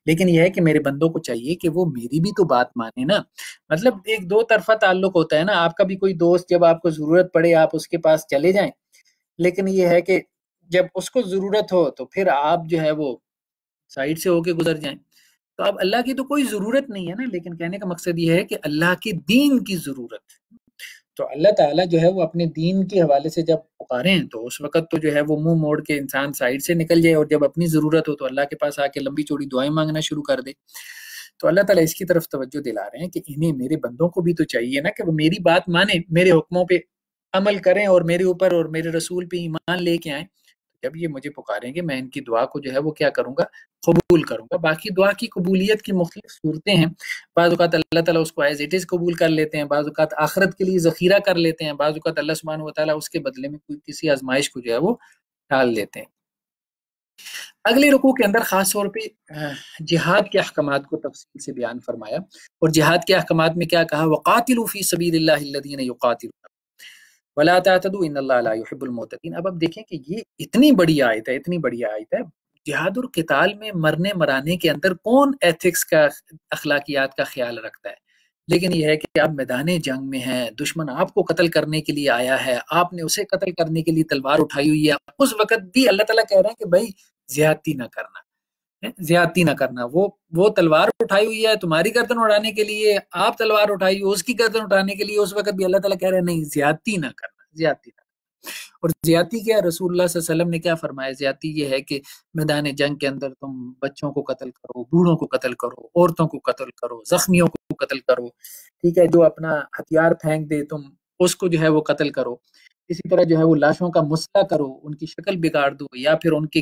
लेकिन यह है कि मेरे बंदों को चाहिए कि वो मेरी भी तो बात माने ना मतलब एक दो तरफा ताल्लुक होता है ना आपका भी कोई दोस्त जब आपको जरूरत पड़े आप उसके पास चले जाए लेकिन ये है कि जब उसको जरूरत हो तो फिर आप जो है वो साइड से होके गुजर जाए तो अब अल्लाह की तो कोई जरूरत नहीं है ना लेकिन कहने का मकसद ये है कि अल्लाह के दीन की जरूरत तो अल्लाह ताला जो है वो अपने दीन के हवाले से जब पुकारे हैं तो उस वक्त तो जो है वो मुंह मोड़ के इंसान साइड से निकल जाए और जब अपनी ज़रूरत हो तो अल्लाह के पास आके लंबी चौड़ी दुआएं मांगना शुरू कर दे तो अल्लाह ताला इसकी तरफ तवज्जो दिला रहे हैं कि इन्हें मेरे बंदों को भी तो चाहिए ना कि वो मेरी बात माने मेरे हुक्मों पर अमल करें और मेरे ऊपर और मेरे रसूल पर ईमान लेके आए जब ये मुझे पुकारेंगे मैं इनकी दुआ को जो है वो क्या करूँगा कबूल करूँगा बाकी दुआ की कबूलियत की मुख्तलिफ सूरतें हैं बाज़ात अल्लाह ताला उसको एज इट इज़ कबूल कर लेते हैं बाज़ात आखरत के लिए ज़ख़ीरा कर लेते हैं बाज़ात अल्लाह सुबहान वाली उसके बदले में कोई किसी आजमाइश को जो है वो टाल लेते हैं अगले रुकू के अंदर ख़ास तौर पर जिहाद के अहकाम को तफसील से बयान फरमाया और जिहाद के अहकाम में क्या कहा वकातिलूफी सबील्लादीन वला अब इन अब आप देखें कि ये इतनी बड़ी आयत है इतनी बड़ी आयत है जिहादुर किताल में मरने मराने के अंदर कौन एथिक्स का अखलाकियात का ख्याल रखता है लेकिन यह है कि आप मैदान जंग में हैं दुश्मन आपको कत्ल करने के लिए आया है आपने उसे कत्ल करने के लिए तलवार उठाई हुई है उस वक्त भी अल्लाह ताला कह रहे हैं कि भाई ज्यादती ना करना ज्यादती ना करना वो वो तलवार उठाई हुई है तुम्हारी गर्दन उड़ाने के लिए आप तलवार उठाई उसकी गर्दन उठाने के लिए उस वक्त भी अल्लाह ताला कह रहे हैं नहीं ज्यादती ना करना ज्यादती ना करना और ज्यादती क्या रसूलुल्लाह वसल्लम ने क्या फरमाया ज्यादती ये है कि मैदान जंग के अंदर तुम बच्चों को कत्ल करो बूढ़ों को कत्ल करो औरतों को कत्ल करो जख्मियों को कत्ल करो ठीक है जो अपना हथियार फेंक दे तुम उसको जो है वो कत्ल करो इसी तरह जो है वो लाशों का मुसला करो उनकी शक्ल बिगाड़ दो या फिर उनके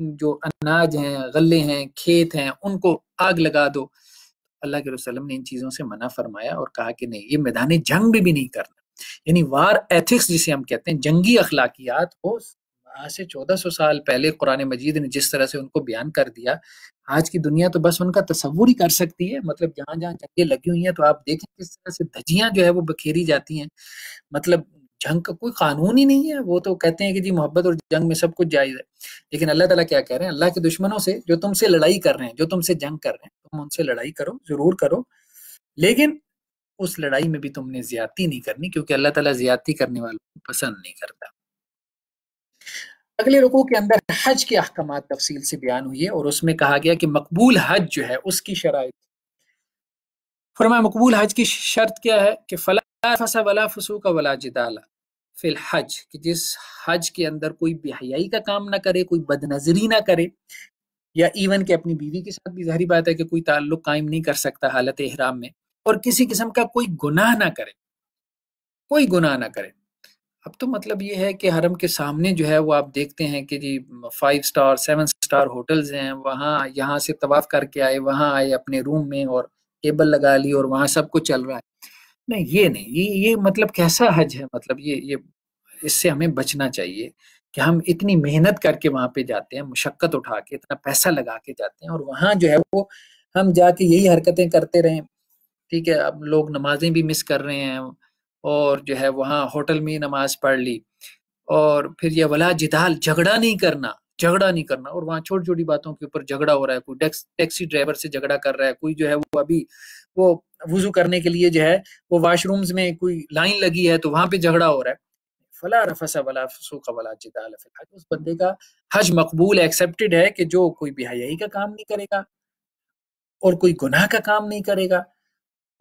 जो अनाज हैं गले हैं खेत हैं उनको आग लगा दो अल्लाह के रसलम ने इन चीज़ों से मना फरमाया और कहा कि नहीं ये मैदान जंग भी, भी नहीं करना यानी वार एथिक्स जिसे हम कहते हैं जंगी अखलाकियात को आज से चौदह सौ साल पहले कुरान मजीद ने जिस तरह से उनको बयान कर दिया आज की दुनिया तो बस उनका तस्वूर ही कर सकती है मतलब जहां जहां जंगे लगी हुई हैं तो आप देखें किस तरह से धजियां जो है वो बखेरी जाती हैं मतलब जंग का कोई कानून ही नहीं है वो तो कहते हैं कि जी मोहब्बत और जंग में सब कुछ जायज़ है लेकिन अल्लाह ताला क्या कह रहे हैं अल्लाह के दुश्मनों से जो तुमसे लड़ाई कर रहे हैं जो तुमसे जंग कर रहे हैं तुम उनसे लड़ाई करो ज़रूर करो लेकिन उस लड़ाई में भी तुमने ज्यादती नहीं करनी क्योंकि अल्लाह ताला ज्यादती करने वालों को पसंद नहीं करता अगले रुकू के अंदर हज के अहकाम तफसील से बयान हुई है और उसमें कहा गया कि मकबूल हज जो है उसकी शराय फरमा मकबूल हज की शर्त क्या है कि फला फसा वला का वला जिदाला फिल हज कि जिस हज के अंदर कोई बेहयाई का काम ना करे कोई बदनजरी ना करे या इवन के अपनी बीवी के साथ भी जाहरी बात है कि कोई ताल्लुक कायम नहीं कर सकता हालत एहराम में और किसी किस्म का कोई गुनाह ना करे कोई गुनाह ना करे अब तो मतलब ये है कि हरम के सामने जो है वो आप देखते हैं कि जी five star seven star hotels हैं वहाँ यहाँ से तवाफ़ करके आए वहाँ आए अपने रूम में और टेबल लगा ली और वहाँ सब कुछ चल रहा है नहीं ये नहीं ये ये मतलब कैसा हज है मतलब ये ये इससे हमें बचना चाहिए कि हम इतनी मेहनत करके वहां पे जाते हैं मुशक्क़त उठा के इतना पैसा लगा के जाते हैं और वहाँ जो है वो हम जाके यही हरकतें करते रहे ठीक है अब लोग नमाजें भी मिस कर रहे हैं और जो है वहाँ होटल में नमाज पढ़ ली और फिर यह वला जिदाल झगड़ा नहीं करना झगड़ा नहीं करना और वहाँ छोटी छोटी बातों के ऊपर झगड़ा हो रहा है कोई टैक्सी ड्राइवर से झगड़ा कर रहा है कोई जो है वो अभी वो वजू करने के लिए जो है वो वाशरूम्स में कोई लाइन लगी है तो वहां पे झगड़ा हो रहा है फला रफसा वाला फसूखा वाला जिदाल उस बंदे का हज मकबूल एक्सेप्टेड है कि जो कोई बेहयाई का काम नहीं करेगा और कोई गुनाह का काम नहीं करेगा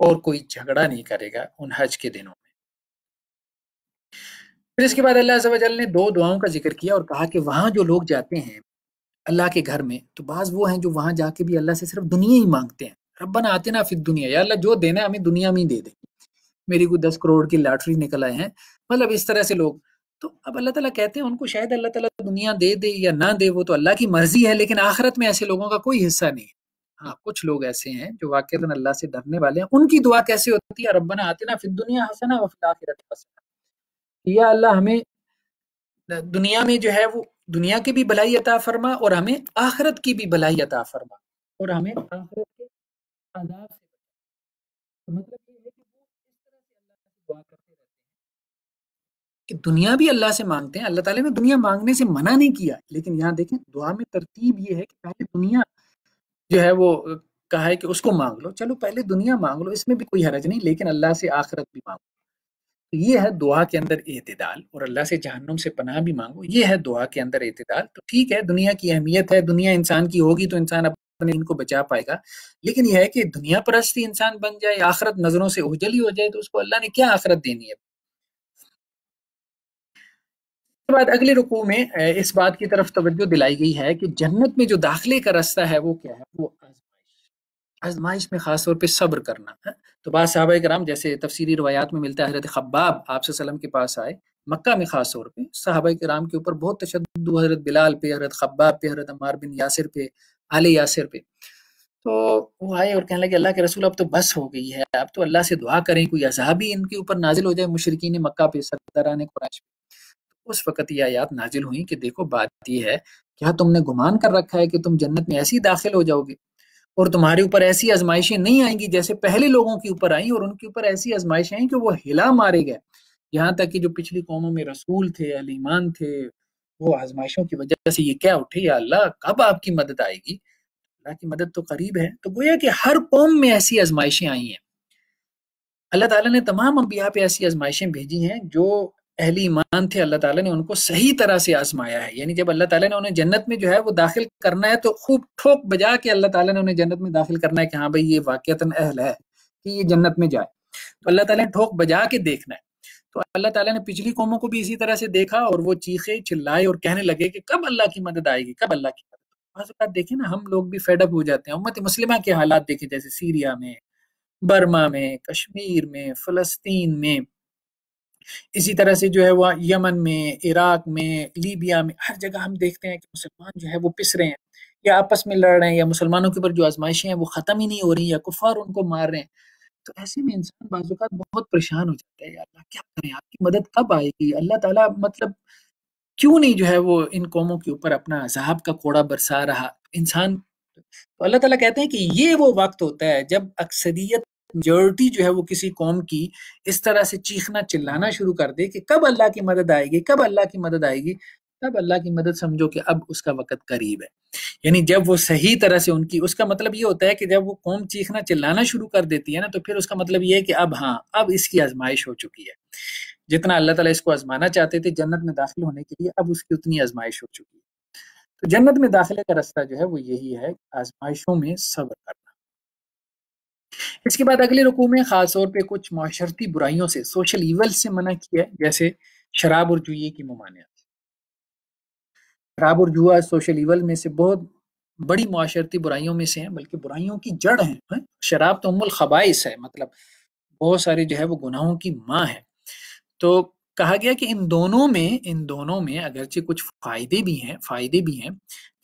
और कोई झगड़ा नहीं करेगा उन हज के दिनों में फिर इसके बाद अल्लाह सवजल ने दो दुआओं का जिक्र किया और कहा कि वहां जो लोग जाते हैं अल्लाह के घर में तो बाज़ वो हैं जो वहां जाके भी अल्लाह से सिर्फ दुनिया ही मांगते हैं आते ना फिर दुनिया या अल्लाह जो देना है हमें दुनिया में ही दे दे मेरी कोई दस करोड़ की लॉटरी निकल आए हैं मतलब इस तरह से लोग तो अब अल्लाह ताला कहते हैं उनको शायद अल्लाह ताला दुनिया दे दे या ना दे वो तो अल्लाह की मर्जी है लेकिन आखिरत में ऐसे लोगों का कोई हिस्सा नहीं हाँ कुछ लोग ऐसे हैं जो वाक़ अल्लाह से डरने वाले हैं उनकी दुआ कैसे होती है आते ना फिर दुनिया हसना वफिल आखिरत हसना या अल्लाह हमें दुनिया में जो है वो दुनिया की भी भलाई अता फरमा और हमें आखरत की भी भलाई अता फरमा और हमें आखिरत अदाब से बचा तो मतलब ये है कि वो इस तरह से अल्लाह से दुआ करते रहते हैं कि दुनिया भी अल्लाह से मांगते हैं अल्लाह ताला ने दुनिया मांगने से मना नहीं किया लेकिन यहाँ देखें दुआ में तरतीब ये है कि पहले दुनिया जो है वो कहा है कि उसको मांग लो चलो पहले दुनिया मांग लो इसमें भी कोई हरज नहीं लेकिन अल्लाह से आखिरत भी मांगो तो ये है दुआ के अंदर एतदाल और अल्लाह से जहन्नुम से पनाह भी मांगो ये है दुआ के अंदर एतदाल तो ठीक है दुनिया की अहमियत है दुनिया इंसान की होगी तो इंसान अपने इनको बचा पाएगा लेकिन यह है कि दुनिया परस्ती इंसान बन जाए आखरत नजरों से उजल ही हो जाए तो उसको अल्लाह ने क्या आखरत देनी है उसके बाद अगले रुकू में इस बात की तरफ तवज्जो दिलाई गई है कि जन्नत में जो दाखिले का रास्ता है वो क्या है वो आजमाइश आजमाइश में खास तौर पे सब्र करना है हाँ? तो बाद साहब कराम जैसे तफसीरी रवायात में मिलता है हजरत खब्बाब आपसे सलम के पास आए मक्का में खास तौर पे साहब कराम के ऊपर बहुत तशद हजरत बिलाल पे हजरत खब्बाब पे हजरत अमार बिन यासिर पे आले यासिर पे तो वो आए और कहने लगे अल्लाह के रसूल अब तो बस हो गई है अब तो अल्लाह से दुआ करें कोई अजाब ही इनके ऊपर नाजिल हो जाए मुशरकिन मक्का पे सरदारान कुरैश पे तो उस वक़्त यह आयात नाजिल हुई कि देखो बात यह है क्या तुमने गुमान कर रखा है कि तुम जन्नत में ऐसे ही दाखिल हो जाओगे और तुम्हारे ऊपर ऐसी आजमाइशें नहीं आएंगी जैसे पहले लोगों के ऊपर आई और उनके ऊपर ऐसी आजमाइशें आई कि वो हिला मारे गए यहाँ तक कि जो पिछली कौमों में रसूल थे अलीमान थे वो आजमाइशों की वजह से ये क्या उठे या अल्लाह कब आपकी मदद आएगी अल्लाह की मदद तो करीब है तो गोया कि हर कौम में ऐसी आजमाइशें आई हैं अल्लाह ताला ने तमाम अम्बिया पे ऐसी आजमाइशें भेजी हैं जो अहली ईमान थे अल्लाह ताला ने उनको सही तरह से आजमाया है यानी जब अल्लाह ताला ने उन्हें जन्नत में जो है वो दाखिल करना है तो खूब ठोक बजा के अल्लाह ताला ने उन्हें जन्नत में दाखिल करना है कि हाँ भाई ये वाक़ता अहल है कि ये जन्नत में जाए तो अल्लाह ताला ने ठोक बजा के देखना है तो अल्लाह ताला ने पिछली कौमों को भी इसी तरह से देखा और वो चीखे चिल्लाए और कहने लगे कि कब अल्लाह की मदद आएगी कब अल्लाह की मदद बात ना हम लोग भी फेडअप हो जाते हैं उम्मत मुस्लिमा के हालात देखे जैसे सीरिया में बर्मा में कश्मीर में फलस्तीन में इसी तरह से जो है वह यमन में इराक में लीबिया में हर जगह हम देखते हैं कि मुसलमान जो है वो पिस रहे हैं या आपस में लड़ रहे हैं या मुसलमानों के ऊपर जो आजमाइशें हैं वो ख़त्म ही नहीं हो रही या कुफार उनको मार रहे हैं तो ऐसे में इंसान बाजूकात बहुत परेशान हो जाता है अल्लाह क्या करें आपकी मदद कब आएगी अल्लाह ताला मतलब क्यों नहीं जो है वो इन कौमों के ऊपर अपना अजाब का कोड़ा बरसा रहा इंसान तो अल्लाह ताला कहते हैं कि ये वो वक्त होता है जब अक्सरियत मेजोरिटी जो है वो किसी कौम की इस तरह से चीखना चिल्लाना शुरू कर दे कि कब अल्लाह की मदद आएगी कब अल्लाह की मदद आएगी तब अल्लाह की मदद समझो कि अब उसका वक़्त करीब है यानी जब वो सही तरह से उनकी उसका मतलब ये होता है कि जब वो कौम चीखना चिल्लाना शुरू कर देती है ना तो फिर उसका मतलब ये है कि अब हाँ अब इसकी आजमाइश हो चुकी है जितना अल्लाह ताला इसको आजमाना चाहते थे जन्नत में दाखिल होने के लिए अब उसकी उतनी आजमाइश हो चुकी है तो जन्नत में दाखिले का रास्ता जो है वो यही है आजमाइशों में सब्र करना इसके बाद अगले रुकू में खास तौर कुछ माशरती बुराइयों से सोशल इवल से मना किया है जैसे शराब और जुए की ममानियत शराब और जुआ सोशल इवल में से बहुत बड़ी माशरती बुराइयों में से हैं बल्कि बुराइयों की जड़ हैं है? शराब तो उमुल खबाइस है मतलब बहुत सारे जो है वो गुनाहों की माँ है तो कहा गया कि इन दोनों में इन दोनों में अगरचे कुछ फायदे भी हैं फायदे भी हैं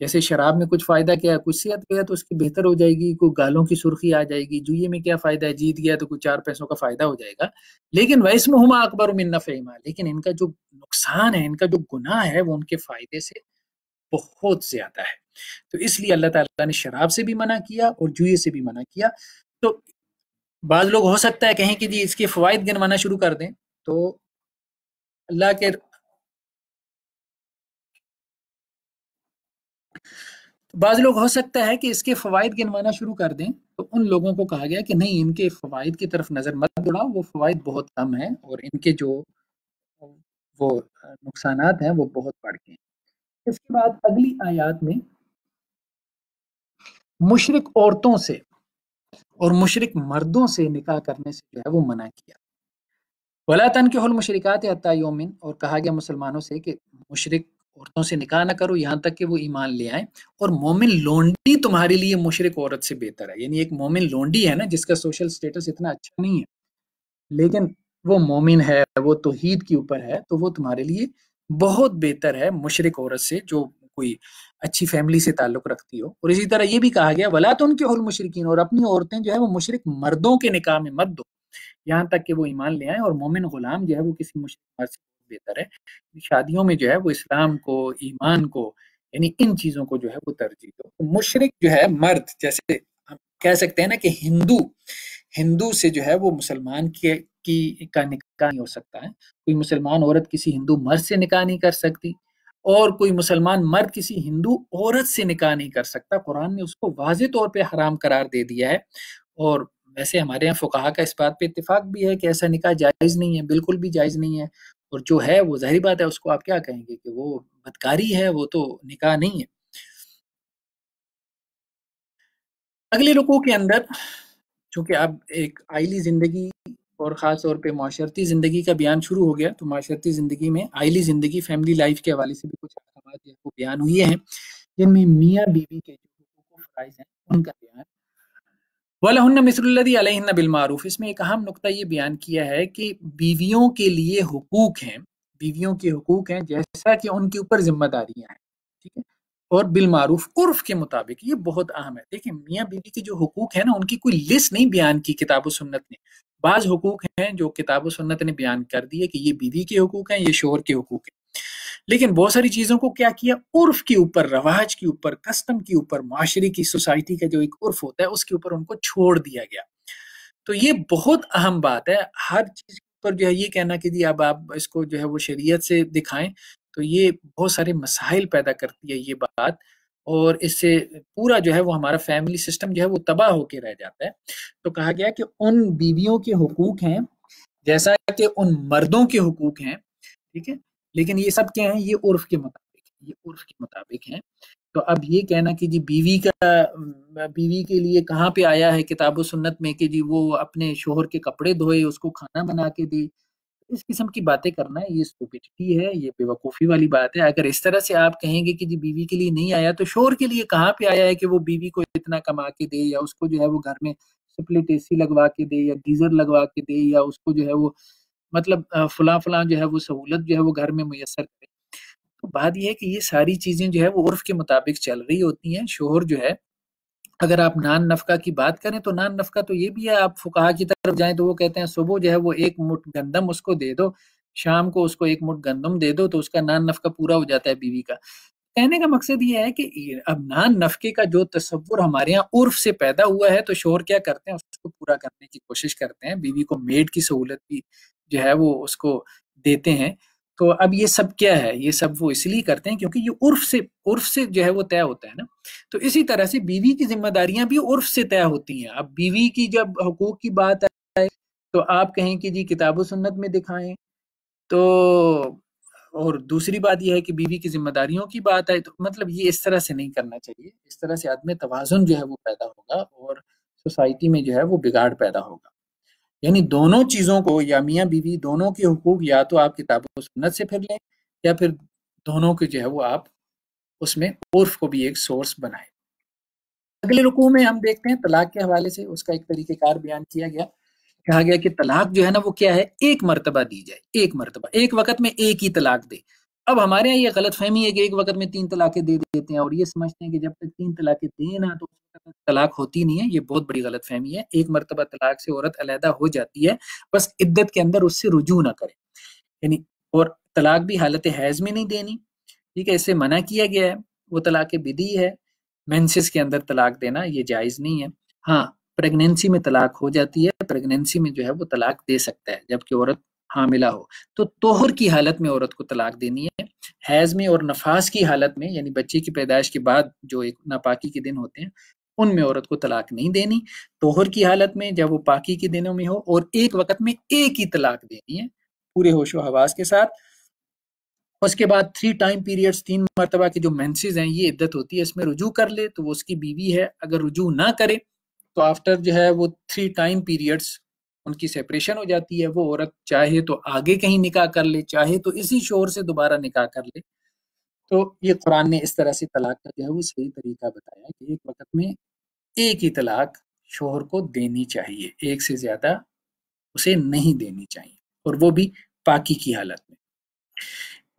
जैसे शराब में कुछ फायदा क्या है कुछ सेहत गया तो उसकी बेहतर हो जाएगी कोई गालों की सुर्खी आ जाएगी जुए में क्या फायदा है जीत गया तो कोई चार पैसों का फायदा हो जाएगा लेकिन वैस हुमा अकबर उमिन नफेमा लेकिन इनका जो नुकसान है इनका जो गुनाह है वो उनके फायदे से बहुत ज्यादा है तो इसलिए अल्लाह ताला ने शराब से भी मना किया और जुए से भी मना किया तो बाद लोग हो सकता है कहें कि जी इसके फ़वाद गिनवाना शुरू कर दें तो अल्लाह के बाज लोग हो सकता है कि इसके फ़वाद गिनवाना शुरू कर दें तो उन लोगों को कहा गया कि नहीं इनके फ़वाद की तरफ नज़र मत दौड़ाओ वो फ़वाद बहुत कम है और इनके जो वो नुकसान हैं वो बहुत बढ़ गए हैं इसके बाद अगली आयात में मुशरक औरतों से और मुशरक मर्दों से निकाह करने से जो है वो मना किया वला तन के मुशरक़ात अतायोमिन और कहा गया मुसलमानों से कि मुशरक औरतों से निकाह ना करो यहाँ तक कि वो ईमान ले आए और मोमिन लोंडी तुम्हारे लिए मुशरक औरत से बेहतर है यानी एक मोमिन लोंडी है ना जिसका सोशल स्टेटस इतना अच्छा नहीं है लेकिन वो मोमिन है वो तोहीद के ऊपर है तो वो तुम्हारे लिए बहुत बेहतर है मुशरक औरत से जो कोई अच्छी फैमिली से ताल्लुक रखती हो और इसी तरह ये भी कहा गया वला तो उनके हल मुशरकिन और अपनी औरतें जो है वो मुशरक मर्दों के निकाह में मत दो यहाँ तक कि वो ईमान ले आए और मोमिन गुलाम जो है वो किसी मुशरक मर्द से बेहतर है शादियों में जो है वो इस्लाम को ईमान को यानी इन चीज़ों को जो है वो तरजीह दो तो मुशरक जो है मर्द जैसे हम कह सकते हैं ना कि हिंदू हिंदू से जो है वो मुसलमान के की का निकाह नहीं हो सकता है कोई मुसलमान औरत किसी हिंदू मर्द से निकाह नहीं कर सकती और कोई मुसलमान मर्द किसी हिंदू औरत से निकाह नहीं कर सकता कुरान ने उसको वाज तौर पर हराम करार दे दिया है और वैसे हमारे यहाँ फ़ुकाहा का इस बात पे इतफाक भी है कि ऐसा निकाह जायज़ नहीं है बिल्कुल भी जायज़ नहीं है और जो है वो जाहिर बात है उसको आप क्या कहेंगे कि वो बदकारी है वो तो निकाह नहीं है अगले रुकों के अंदर चूंकि आप एक आयली ज़िंदगी और ख़ास तौर पे माशरती ज़िंदगी का बयान शुरू हो गया तो माशरती ज़िंदगी में आयली ज़िंदगी फैमिली लाइफ के हवाले से भी कुछ अहकाम जो बयान हुए हैं जिनमें मियाँ बीवी के जो फ़राइज़ हैं उनका बयान अलहन बिलमारूफ इसमें एक अहम नुकता ये बयान किया है कि बीवियों के लिए हकूक हैं बीवियों के हकूक हैं जैसा कि उनके ऊपर जिम्मेदारियां हैं ठीक है और बिलमारूफ उर्फ के मुताबिक ये बहुत अहम है देखिए मियाँ बीवी के जो हकूक है ना उनकी कोई लिस्ट नहीं बयान की किताब सुन्नत ने बाज हकूक हैं जो किताब सन्नत ने बयान कर दिए कि ये बीवी के हकूक हैं ये शोर के हकूक हैं लेकिन बहुत सारी चीज़ों को क्या किया उर्फ के ऊपर रवाज के ऊपर कस्टम के ऊपर माशरे की सोसाइटी का जो एक उर्फ होता है उसके ऊपर उनको छोड़ दिया गया तो ये बहुत अहम बात है हर चीज़ पर जो है ये कहना कि जी अब आप इसको जो है वो शरीयत से दिखाएं तो ये बहुत सारे मसाइल पैदा करती है ये बात और इससे पूरा जो है वो हमारा फैमिली सिस्टम जो है वो तबाह होके रह जाता है तो कहा गया कि उन बीवियों के हकूक हैं जैसा कि उन मर्दों के हकूक हैं ठीक है लेकिन ये सब क्या है ये उर्फ के मुताबिक ये उर्फ के मुताबिक हैं तो अब ये कहना कि जी बीवी का बीवी के लिए कहाँ पे आया है किताब सुन्नत में कि जी वो अपने शोहर के कपड़े धोए उसको खाना बना के दी इस किस्म की बातें करना ये स्टूपिडिटी है ये बेवकूफ़ी वाली बात है अगर इस तरह से आप कहेंगे कि जी बीवी के लिए नहीं आया तो शोर के लिए कहाँ पे आया है कि वो बीवी को इतना कमा के दे या उसको जो है वो घर में स्प्लिट ए लगवा के दे या गीज़र लगवा के दे या उसको जो है वो मतलब फला फला जो है वो सहूलत जो है वो घर में मैसर करे तो बात यह है कि ये सारी चीज़ें जो है वो उर्फ के मुताबिक चल रही होती हैं शोहर जो है अगर आप नान नफका की बात करें तो नान नफका तो ये भी है आप फुकाहा की तरफ जाएं तो वो कहते हैं सुबह जो है वो एक मुठ गंदम उसको दे दो शाम को उसको एक मुठ गंदम दे दो तो उसका नान नफका पूरा हो जाता है बीवी का कहने का मकसद ये है कि अब नान नफके का जो तस्वुर हमारे यहाँ उर्फ से पैदा हुआ है तो शोर क्या करते हैं उसको पूरा करने की कोशिश करते हैं बीवी को मेड की सहूलत भी जो है वो उसको देते हैं तो अब ये सब क्या है ये सब वो इसलिए करते हैं क्योंकि ये उर्फ से उर्फ से जो है वो तय होता है ना तो इसी तरह से बीवी की जिम्मेदारियां भी उर्फ से तय होती हैं अब बीवी की जब हकूक की बात आए तो आप कहें कि जी किताब सुन्नत में दिखाएं तो और दूसरी बात यह है कि बीवी की जिम्मेदारियों की बात आए तो मतलब ये इस तरह से नहीं करना चाहिए इस तरह से आदमी तोज़ुन जो है वो पैदा होगा और सोसाइटी में जो है वो बिगाड़ पैदा होगा यानी दोनों चीज़ों को या मियाँ बीवी दोनों के हकूक या तो आप किताबों सुन्नत से फिर लें या फिर दोनों के जो है वो आप उसमें उर्फ को भी एक सोर्स बनाए अगले रुकू में हम देखते हैं तलाक के हवाले से उसका एक तरीक़ेकार बयान किया गया कहा गया कि तलाक जो है ना वो क्या है एक मरतबा दी जाए एक मरतबा एक वक्त में एक ही तलाक दे अब हमारे यहाँ ये गलत फहमी है कि एक वक्त में तीन तलाकें दे देते हैं और ये समझते हैं कि जब तक तीन तलाकें दें ना तो तलाक होती नहीं है ये बहुत बड़ी गलत फहमी है एक मरतबा तलाक से औरत अलहदा हो जाती है बस इद्दत के अंदर उससे रुजू ना करें यानी और तलाक भी हालत हैज में नहीं देनी ठीक है इसे मना किया गया है वो तलाक बिदी है मेंसेस के अंदर तलाक देना ये जायज़ नहीं है हाँ प्रेगनेंसी में तलाक हो जाती है प्रेगनेंसी में जो है वो तलाक दे सकता है जबकि औरत हामिला हो तो तोहर की हालत में औरत को तलाक देनी है हैज़ में और नफास की हालत में यानी बच्चे की पैदाइश के बाद जो एक नापाकी के दिन होते हैं उनमें औरत को तलाक नहीं देनी तोहर की हालत में जब वो पाकी के दिनों में हो और एक वक्त में एक ही तलाक देनी है पूरे होशो हवास के साथ उसके बाद थ्री टाइम पीरियड्स तीन मरतबा के जो मैंसेज हैं ये इद्दत होती है इसमें रुजू कर ले तो वो उसकी बीवी है अगर रुजू ना करे तो आफ्टर जो है वो थ्री टाइम पीरियड्स उनकी सेपरेशन हो जाती है वो औरत चाहे तो आगे कहीं निकाह कर ले चाहे तो इसी शोर से दोबारा निकाह कर ले तो ये कुरान ने इस तरह से तलाक का जो है वो सही तरीका बताया कि एक वक्त में एक ही तलाक शोहर को देनी चाहिए एक से ज्यादा उसे नहीं देनी चाहिए और वो भी पाकि की हालत में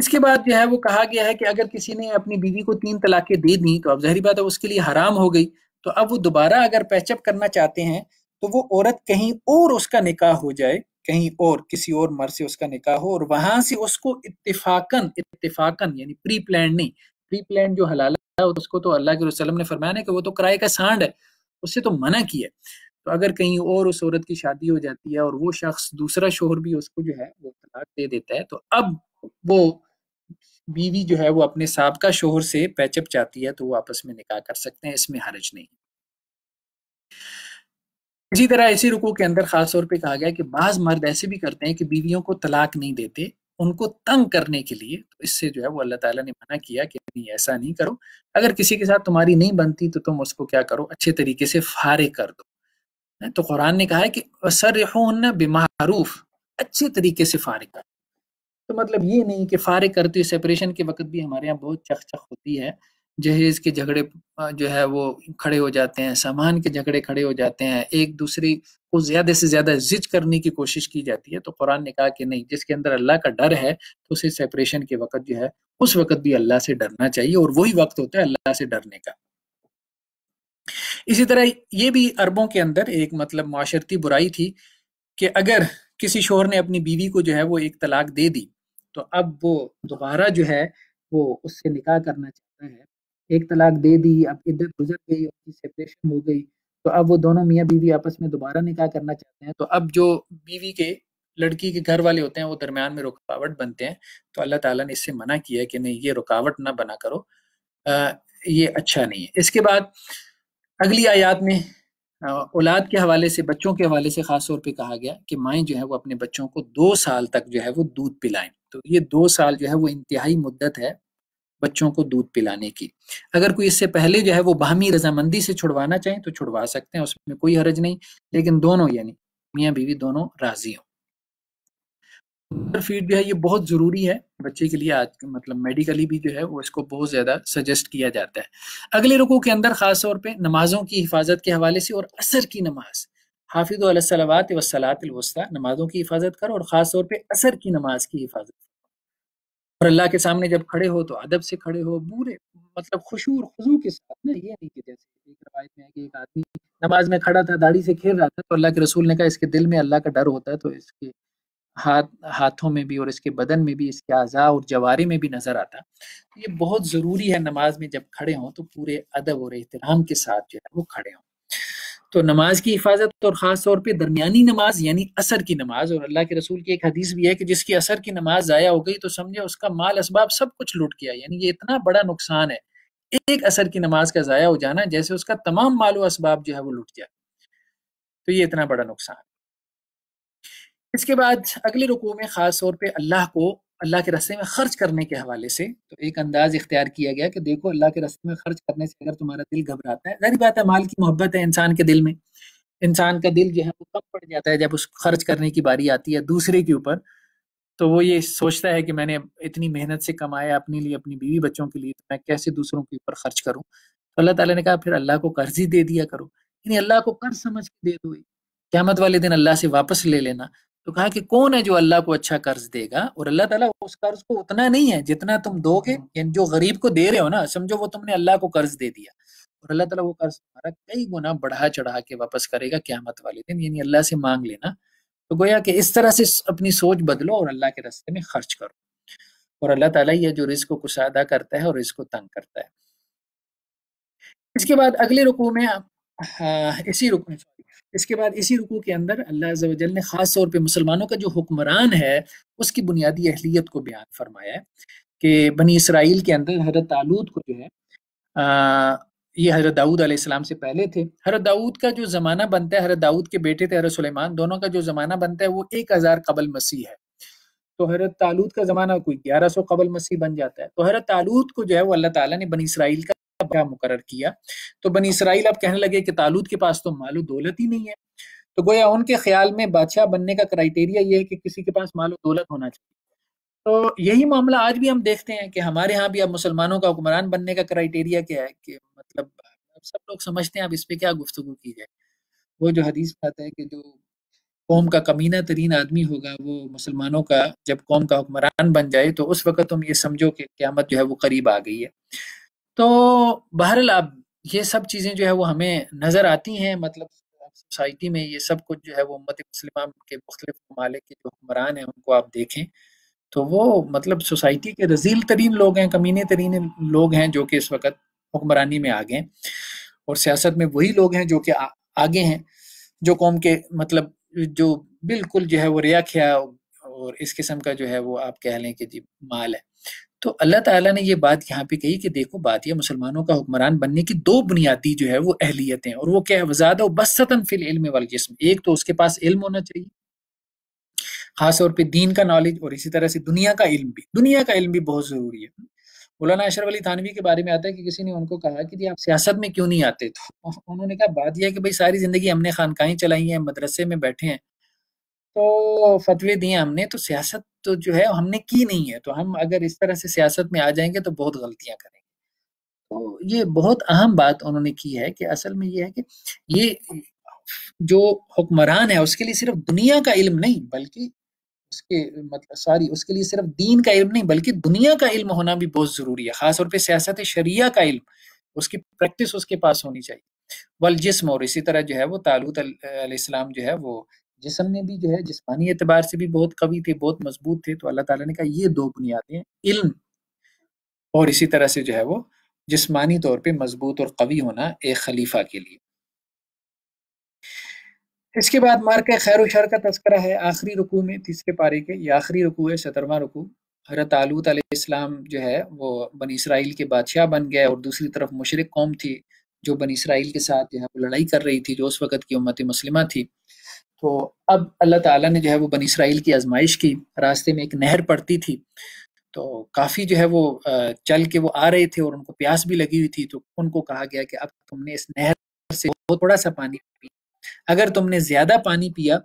इसके बाद जो है वो कहा गया है कि अगर किसी ने अपनी बीवी को तीन तलाकें दे दी तो अब जहरी बात है उसके लिए हराम हो गई तो अब वो दोबारा अगर पैचअप करना चाहते हैं तो वो औरत कहीं और उसका निकाह हो जाए कहीं और किसी और मर से उसका निकाह हो और वहां से उसको इतफाकन इतफाकन यानी प्री प्लान नहीं प्री प्लान जो हलाल है उसको तो अल्लाह के वसलम ने फरमाया कि वो तो किराए का सांड है उससे तो मना किया तो अगर कहीं और उस औरत की शादी हो जाती है और वो शख्स दूसरा शोहर भी उसको जो है वो तलाक दे देता है तो अब वो बीवी जो है वो अपने सबका शोहर से पैचअप चाहती है तो वो आपस में निकाह कर सकते हैं इसमें हर्ज नहीं इसी तरह इसी रुकू के अंदर खास तौर पे कहा गया कि बाज मर्द ऐसे भी करते हैं कि बीवियों को तलाक नहीं देते उनको तंग करने के लिए तो इससे जो है वो अल्लाह ताला ने मना किया कि नहीं ऐसा नहीं करो अगर किसी के साथ तुम्हारी नहीं बनती तो तुम उसको क्या करो अच्छे तरीके से फारे कर दो तो कुरान ने कहा है कि सरहन बेमारूफ अच्छे तरीके से फारे कर तो मतलब ये नहीं कि फारे करते हुए सेपरेशन के वक्त भी हमारे यहाँ बहुत चख होती है जहेज के झगड़े जो है वो खड़े हो जाते हैं सामान के झगड़े खड़े हो जाते हैं एक दूसरे को ज्यादा से ज्यादा जिज करने की कोशिश की जाती है तो कुरान ने कहा कि नहीं जिसके अंदर अल्लाह का डर है तो उसे सेपरेशन के वक्त जो है उस वक्त भी अल्लाह से डरना चाहिए और वही वक्त होता है अल्लाह से डरने का इसी तरह ये भी अरबों के अंदर एक मतलब माशरती बुराई थी कि अगर किसी शोहर ने अपनी बीवी को जो है वो एक तलाक दे दी तो अब वो दोबारा जो है वो उससे निकाह करना चाहता है एक तलाक दे दी अब इधर गुजर गई उनकी सेपरेशन हो गई तो अब वो दोनों मियाँ बीवी आपस में दोबारा निकाह करना चाहते हैं तो अब जो बीवी के लड़की के घर वाले होते हैं वो दरमियान में रुकावट बनते हैं तो अल्लाह ताला ने इससे मना किया है कि नहीं ये रुकावट ना बना करो आ, ये अच्छा नहीं है इसके बाद अगली आयात में औलाद के हवाले से बच्चों के हवाले से खास तौर पे कहा गया कि माएँ जो है वो अपने बच्चों को दो साल तक जो है वो दूध पिलाएं तो ये दो साल जो है वो इंतहाई मुद्दत है बच्चों को दूध पिलाने की अगर कोई इससे पहले जो है वो बाहमी रजामंदी से छुड़वाना चाहे तो छुड़वा सकते हैं उसमें कोई हर्ज नहीं लेकिन दोनों यानी मियाँ बीवी दोनों राजी हों फीड जो है ये बहुत ज़रूरी है बच्चे के लिए आज मतलब मेडिकली भी जो है वो इसको बहुत ज़्यादा सजेस्ट किया जाता है अगले रुकू के अंदर ख़ास तौर पर नमाज़ों की हिफाजत के हवाले से और असर की नमाज हाफिज़ सलावत वसलात वस्ता नमाज़ों की हिफाजत करो और ख़ास तौर पर असर की नमाज की हिफाजत और अल्लाह के सामने जब खड़े हो तो अदब से खड़े हो बुरे मतलब खुशू और खुजू के साथ ना ये नहीं कि जैसे एक रवायत में है कि एक आदमी नमाज में खड़ा था दाढ़ी से खेल रहा था तो अल्लाह के रसूल ने कहा इसके दिल में अल्लाह का डर होता है तो इसके हाथ हाथों में भी और इसके बदन में भी इसके आज़ा और जवारे में भी नज़र आता ये बहुत ज़रूरी है नमाज में जब खड़े हों तो पूरे अदब और एहतराम के साथ जो है वो खड़े हों तो नमाज की हिफाजत और ख़ास तौर पे दरमियानी नमाज यानी असर की नमाज और अल्लाह के रसूल की एक हदीस भी है कि जिसकी असर की नमाज ज़ाया हो गई तो समझे उसका माल इसबाब सब कुछ लुट गया यानी ये इतना बड़ा नुकसान है एक असर की नमाज का ज़ाया हो जाना जैसे उसका तमाम माल इसबाब जो है वो लुट जाए तो ये इतना बड़ा नुकसान इसके बाद अगले रुकू में ख़ास तौर पर अल्लाह को अल्लाह के रस्ते में खर्च करने के हवाले से तो एक अंदाज इख्तियार किया गया कि देखो अल्लाह के रस्ते में खर्च करने से अगर तुम्हारा दिल घबराता है जारी बात है माल की मोहब्बत है इंसान के दिल में इंसान का दिल जो है वो कम पड़ जाता है जब उस खर्च करने की बारी आती है दूसरे के ऊपर तो वो ये सोचता है कि मैंने इतनी मेहनत से कमाया अपने लिए अपनी बीवी बच्चों के लिए तो मैं कैसे दूसरों के ऊपर खर्च करूँ तो अल्लाह ताला ने कहा फिर अल्लाह को कर्ज ही दे दिया करो यानी अल्लाह को कर्ज समझ के दे दो क्यामत वाले दिन अल्लाह से वापस ले लेना तो कहा कि कौन है जो अल्लाह को अच्छा कर्ज देगा और अल्लाह ताला उस कर्ज को उतना नहीं है जितना तुम दोगे हम्म। यानी जो गरीब को दे रहे हो ना समझो वो तुमने अल्लाह को कर्ज दे दिया और अल्लाह ताला वो कर्ज तुम्हारा कई गुना बढ़ा चढ़ा के वापस करेगा क्यामत वाले दिन यानी अल्लाह से मांग लेना तो गोया कि इस तरह से अपनी सोच बदलो और अल्लाह के रस्ते में खर्च करो और अल्लाह ताला ये जो रिस्क को कुशादा करता है और को तंग करता है इसके बाद अगले रुकू में हाँ, इसी रुकू में इसके बाद इसी रुकू के अंदर अल्लाह वजल ने ख़ास तौर पर मुसलमानों का जो हुक्मरान है उसकी बुनियादी अहलियत को बयान फरमाया है कि बनी इसराइल के अंदर हजरत आलूद को जो है आ, ये हजरत दाऊद आलाम से पहले थे हजरत दाऊद का जो ज़माना बनता है हजरत दाऊद के बेटे थे हजरत सलेमान दोनों का जो ज़माना बनता है वो एक हज़ार कबल मसीह है तो हजरत तालूद का ज़माना कोई ग्यारह सौ कबल मसीह बन जाता है तो हजरत तालूद को जो है वो अल्लाह ताली ने बनी इसराइल का क्या मुकर किया तो बनी इसराइल अब कहने लगे कि तालूद के पास तो मालो दौलत ही नहीं है तो गोया उनके ख्याल में बादशाह बनने का क्राइटेरिया ये है कि किसी के पास मालो दौलत होना चाहिए तो यही मामला आज भी हम देखते हैं कि हमारे यहाँ भी अब मुसलमानों का हुक्मरान बनने का क्राइटेरिया क्या है कि मतलब सब लोग समझते हैं अब इस पर क्या गुफ्तु की जाए वो जो हदीस बात है कि जो कौम का कमीना तरीन आदमी होगा वो मुसलमानों का जब कौम का हुक्मरान बन जाए तो उस वक्त तुम ये समझो कि क्यामत जो है वो करीब आ गई है तो बहरहाल अब ये सब चीज़ें जो है वो हमें नज़र आती हैं मतलब सोसाइटी में ये सब कुछ जो है वो उम्मत मुस्लिम के मुख्तलिफ ममालिक के जो हुक्मरान हैं उनको आप देखें तो वो मतलब सोसाइटी के रजील तरीन लोग हैं कमीने तरीन लोग हैं जो कि इस वक्त हुक्मरानी में आ गए और सियासत में वही लोग हैं जो कि आगे हैं जो कौम के मतलब जो बिल्कुल जो है वो रिया ख्या और इस किस्म का जो है वो आप कह लें कि जी माल है तो अल्लाह ताला ने ये बात यहाँ पे कही कि देखो बात यह मुसलमानों का हुक्मरान बनने की दो बुनियादी जो है वो अहलियतें और वो क्या है वजाद बसतन फिल इल्म वाल जिसम एक तो उसके पास इल्म होना चाहिए खास तौर पे दीन का नॉलेज और इसी तरह से दुनिया का इल्म भी दुनिया का इल्म भी बहुत ज़रूरी है मौलाना अशरफ अली थानवी के बारे में आता है कि किसी ने उनको कहा कि जी आप सियासत में क्यों नहीं आते तो उन्होंने कहा बात यह है कि भाई सारी ज़िंदगी हमने खानकाहें चलाई हैं मदरसे में बैठे हैं तो फतवे दिए हमने तो सियासत तो जो है हमने की नहीं है तो हम अगर इस तरह से सियासत में आ जाएंगे तो बहुत गलतियां करेंगे तो ये बहुत अहम बात उन्होंने की है कि असल में ये है कि ये जो हुक्मरान है उसके लिए सिर्फ दुनिया का इल्म नहीं बल्कि उसके मतलब सॉरी उसके लिए सिर्फ दीन का इल्म नहीं बल्कि दुनिया का इल्म होना भी बहुत ज़रूरी है ख़ासतौर पर सियासत शरिया का इल्म उसकी प्रैक्टिस उसके पास होनी चाहिए वल जिसम और इसी तरह जो है वो तालूत इस्लाम जो है वो जिसम में भी जो है जिसमानी एतबार से भी बहुत कवि थे बहुत मजबूत थे तो अल्लाह ताला ने कहा ये दो बुनियादें इल्म और इसी तरह से जो है वो जिसमानी तौर पे मजबूत और कवि होना एक खलीफा के लिए इसके बाद मार्क खैर शर का तस्करा है आखिरी रुकू में तीसरे पारे के ये आखिरी रुकू है सतरवा रुकू हरत आलूत इस्लाम जो है वो बन इसराइल के बादशाह बन गया और दूसरी तरफ मुशरक कौम थी जो बन इसराइल के साथ जो है वो लड़ाई कर रही थी जो उस वक़्त की उम्मत मुस्लिमा थी तो अब अल्लाह ताला ने जो है वो बनी इसराइल की आजमाइश की रास्ते में एक नहर पड़ती थी तो काफ़ी जो है वो चल के वो आ रहे थे और उनको प्यास भी लगी हुई थी तो उनको कहा गया कि अब तुमने इस नहर से थोड़ा सा पानी पिया अगर तुमने ज़्यादा पानी पिया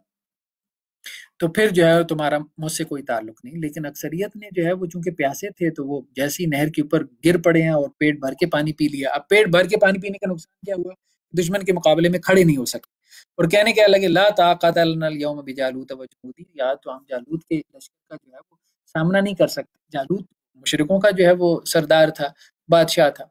तो फिर जो है तुम्हारा मुझसे कोई ताल्लुक नहीं लेकिन अक्सरियत ने जो है वो चूंकि प्यासे थे तो वो जैसी नहर के ऊपर गिर पड़े हैं और पेट भर के पानी पी लिया अब पेट भर के पानी पीने का नुकसान क्या हुआ दुश्मन के मुकाबले में खड़े नहीं हो सकते और कहने के अलग ला ताकत भी जालूत वजूदी या तो हम जालूत के लश्कर का जो है वो सामना नहीं कर सकते जालूत मुशरकों का जो है वो सरदार था बादशाह था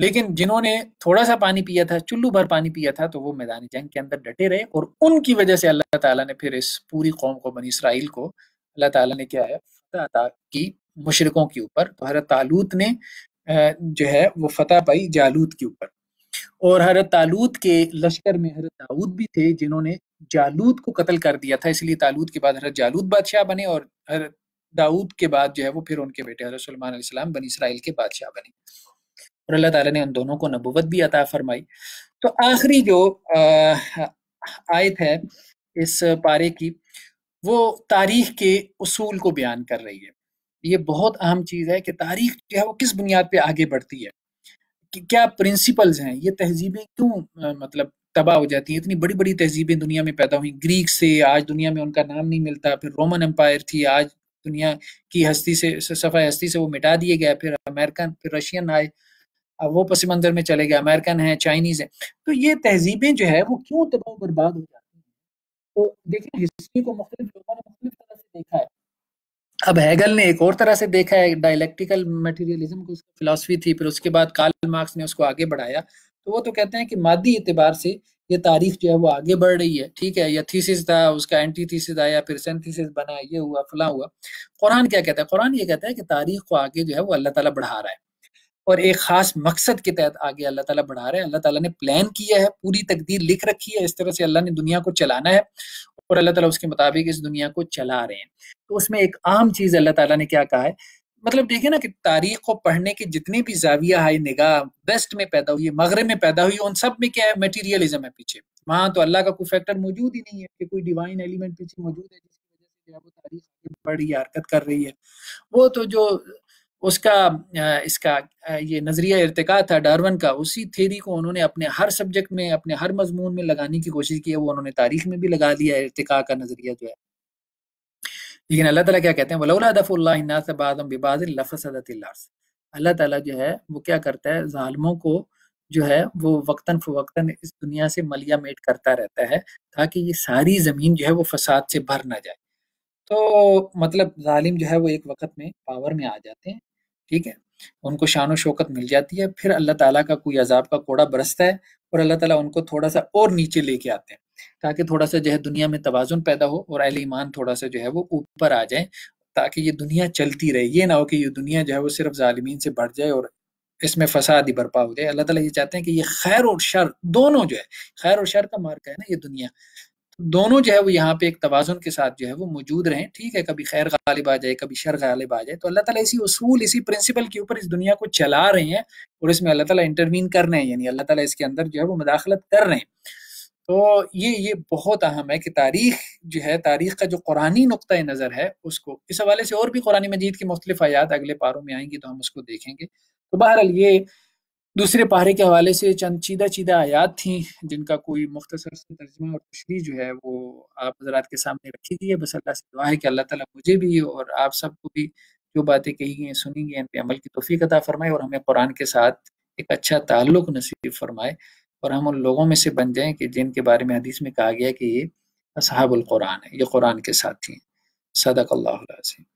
लेकिन जिन्होंने थोड़ा सा पानी पिया था चुल्लू भर पानी पिया था तो वो मैदान जंग के अंदर डटे रहे और उनकी वजह से अल्लाह ताला ने फिर इस पूरी कौम को बनी इसराइल को अल्लाह ताला ने क्या है फतह अता की मुशरकों के ऊपर तो हजरत तालूत ने जो है वो फतह पाई जालूत के ऊपर और हरत तालूत के लश्कर में हरत दाऊद भी थे जिन्होंने जालूद को कत्ल कर दिया था इसलिए तालूद के बाद हजरत जालूद बादशाह बने और हजरत दाऊद के बाद जो है वो फिर उनके बेटे हजरत सलमान बनी इसराइल के बादशाह बने और अल्लाह ताला ने उन दोनों को नबूवत भी अता फरमाई तो आखिरी जो आयत है इस पारे की वो तारीख के उसूल को बयान कर रही है ये बहुत अहम चीज़ है कि तारीख जो है वो किस बुनियाद पे आगे बढ़ती है क्या प्रिंसिपल्स हैं ये तहजीबें क्यों मतलब तबाह हो जाती हैं इतनी बड़ी बड़ी तहजीबें दुनिया में पैदा हुई ग्रीक से आज दुनिया में उनका नाम नहीं मिलता फिर रोमन एम्पायर थी आज दुनिया की हस्ती से सफाई हस्ती से वो मिटा दिए गए फिर अमेरिकन फिर रशियन आए अब वो पस मंजर में चले गए अमेरिकन है चाइनीज है तो ये तहजीबें जो है वो क्यों तबाह बर्बाद हो जाती हैं तो देखिए हिस्ट्री को मुख्तलिफ लोगों ने मुख्तलिफ तरह से देखा है अब हैगल ने एक और तरह से देखा है डायलेक्टिकल मटेरियलिज्म को उसकी थी फिर उसके बाद काल मार्क्स ने उसको आगे बढ़ाया तो वो तो कहते हैं कि मादी एतबार से ये तारीख जो है वो आगे बढ़ रही है ठीक है या थीसिस था उसका एंटी थीसिस आया फिर सेंथीसिस बना ये हुआ फला हुआ कुरान क्या कहता है कुरान ये कहता है कि तारीख को आगे जो है वो अल्लाह ताला बढ़ा रहा है और एक खास मकसद के तहत आगे अल्लाह ताला बढ़ा रहा है अल्लाह ताला ने प्लान किया है पूरी तकदीर लिख रखी है इस तरह से अल्लाह ने दुनिया को चलाना है और अल्लाह ताला उसके मुताबिक इस दुनिया को चला रहे हैं तो उसमें एक आम चीज़ अल्लाह ताला ने क्या कहा है मतलब देखे ना कि तारीख को पढ़ने के जितने भी जाविया है निगाह वेस्ट में पैदा हुई है मगरब में पैदा हुई है उन सब में क्या है मटेरियलिज्म है पीछे वहाँ तो अल्लाह का कोई फैक्टर मौजूद ही नहीं है कि कोई डिवाइन एलिमेंट पीछे मौजूद है जिसकी वजह से जो वो तारीख बढ़ रही है हरकत कर रही है वो तो जो उसका इसका ये नज़रिया इरतका था डारवन का उसी थेरी को उन्होंने अपने हर सब्जेक्ट में अपने हर मजमून में लगाने की कोशिश की है वो उन्होंने तारीख में भी लगा दिया इरतका का नज़रिया जो है लेकिन अल्लाह ताला क्या कहते हैं वलौला दफ़ुल्लाबाज़लफ़सदतिल्लास अल्लाह ताला जो है वो क्या करता है ालमों को जो है वो वक्ता फ़वक्ता इस दुनिया से मलिया मेट करता रहता है ताकि ये सारी ज़मीन जो है वो फसाद से भर ना जाए तो मतलब ालिम जो है वो एक वक्त में पावर में आ जाते हैं ठीक है उनको शान शौकत मिल जाती है फिर अल्लाह ताला का कोई अजाब का कोड़ा बरसता है और अल्लाह ताला उनको थोड़ा सा और नीचे लेके आते हैं ताकि थोड़ा सा जो है दुनिया में तोज़ुन पैदा हो और अहल ईमान थोड़ा सा जो है वो ऊपर आ जाए ताकि ये दुनिया चलती रहे ये ना हो कि ये दुनिया जो है वो सिर्फ ालमीन से बढ़ जाए और इसमें फसाद ही बर्पा हो जाए अल्लाह ताला ये चाहते हैं कि ये खैर और शर दोनों जो है खैर और शर का मार्ग है ना ये दुनिया दोनों जो है वो यहाँ पे एक तोज़ुन के साथ जो है वो मौजूद रहें ठीक है कभी खैर गालिब आ जाए कभी शर गालिब आ जाए तो अल्लाह ताला इसी उसूल इसी प्रिंसिपल के ऊपर इस दुनिया को चला रहे हैं और इसमें अल्लाह ताला इंटरवीन कर रहे हैं यानी अल्लाह ताला इसके अंदर जो है वो मुदाखलत कर रहे हैं तो ये ये बहुत अहम है कि तारीख जो है तारीख का जो कुरानी नुक़ नज़र है उसको इस हवाले से और भी कुरानी मजीद की मुख्तलिफ आयात अगले पारों में आएंगी तो हम उसको देखेंगे तो बहरहाल ये दूसरे पहाड़े के हवाले से चंद चीदा चीदा आयात थी जिनका कोई मुख्तसर से तर्जमा और तशरी जो है वो आप हजरात के सामने रखी गई है बस अल्लाह से दुआ है कि अल्लाह ताला मुझे भी और आप सबको भी जो बातें कही गई हैं सुनी गई इन पर अमल की तोफ़ी अदा फरमाए और हमें कुरान के साथ एक अच्छा ताल्लुक नसीब फरमाए और हम उन लोगों में से बन जाएँ कि जिनके बारे में हदीस में कहा गया कि ये असहाबुल कुरान है ये कुरान के साथ ही सदक अल्लाह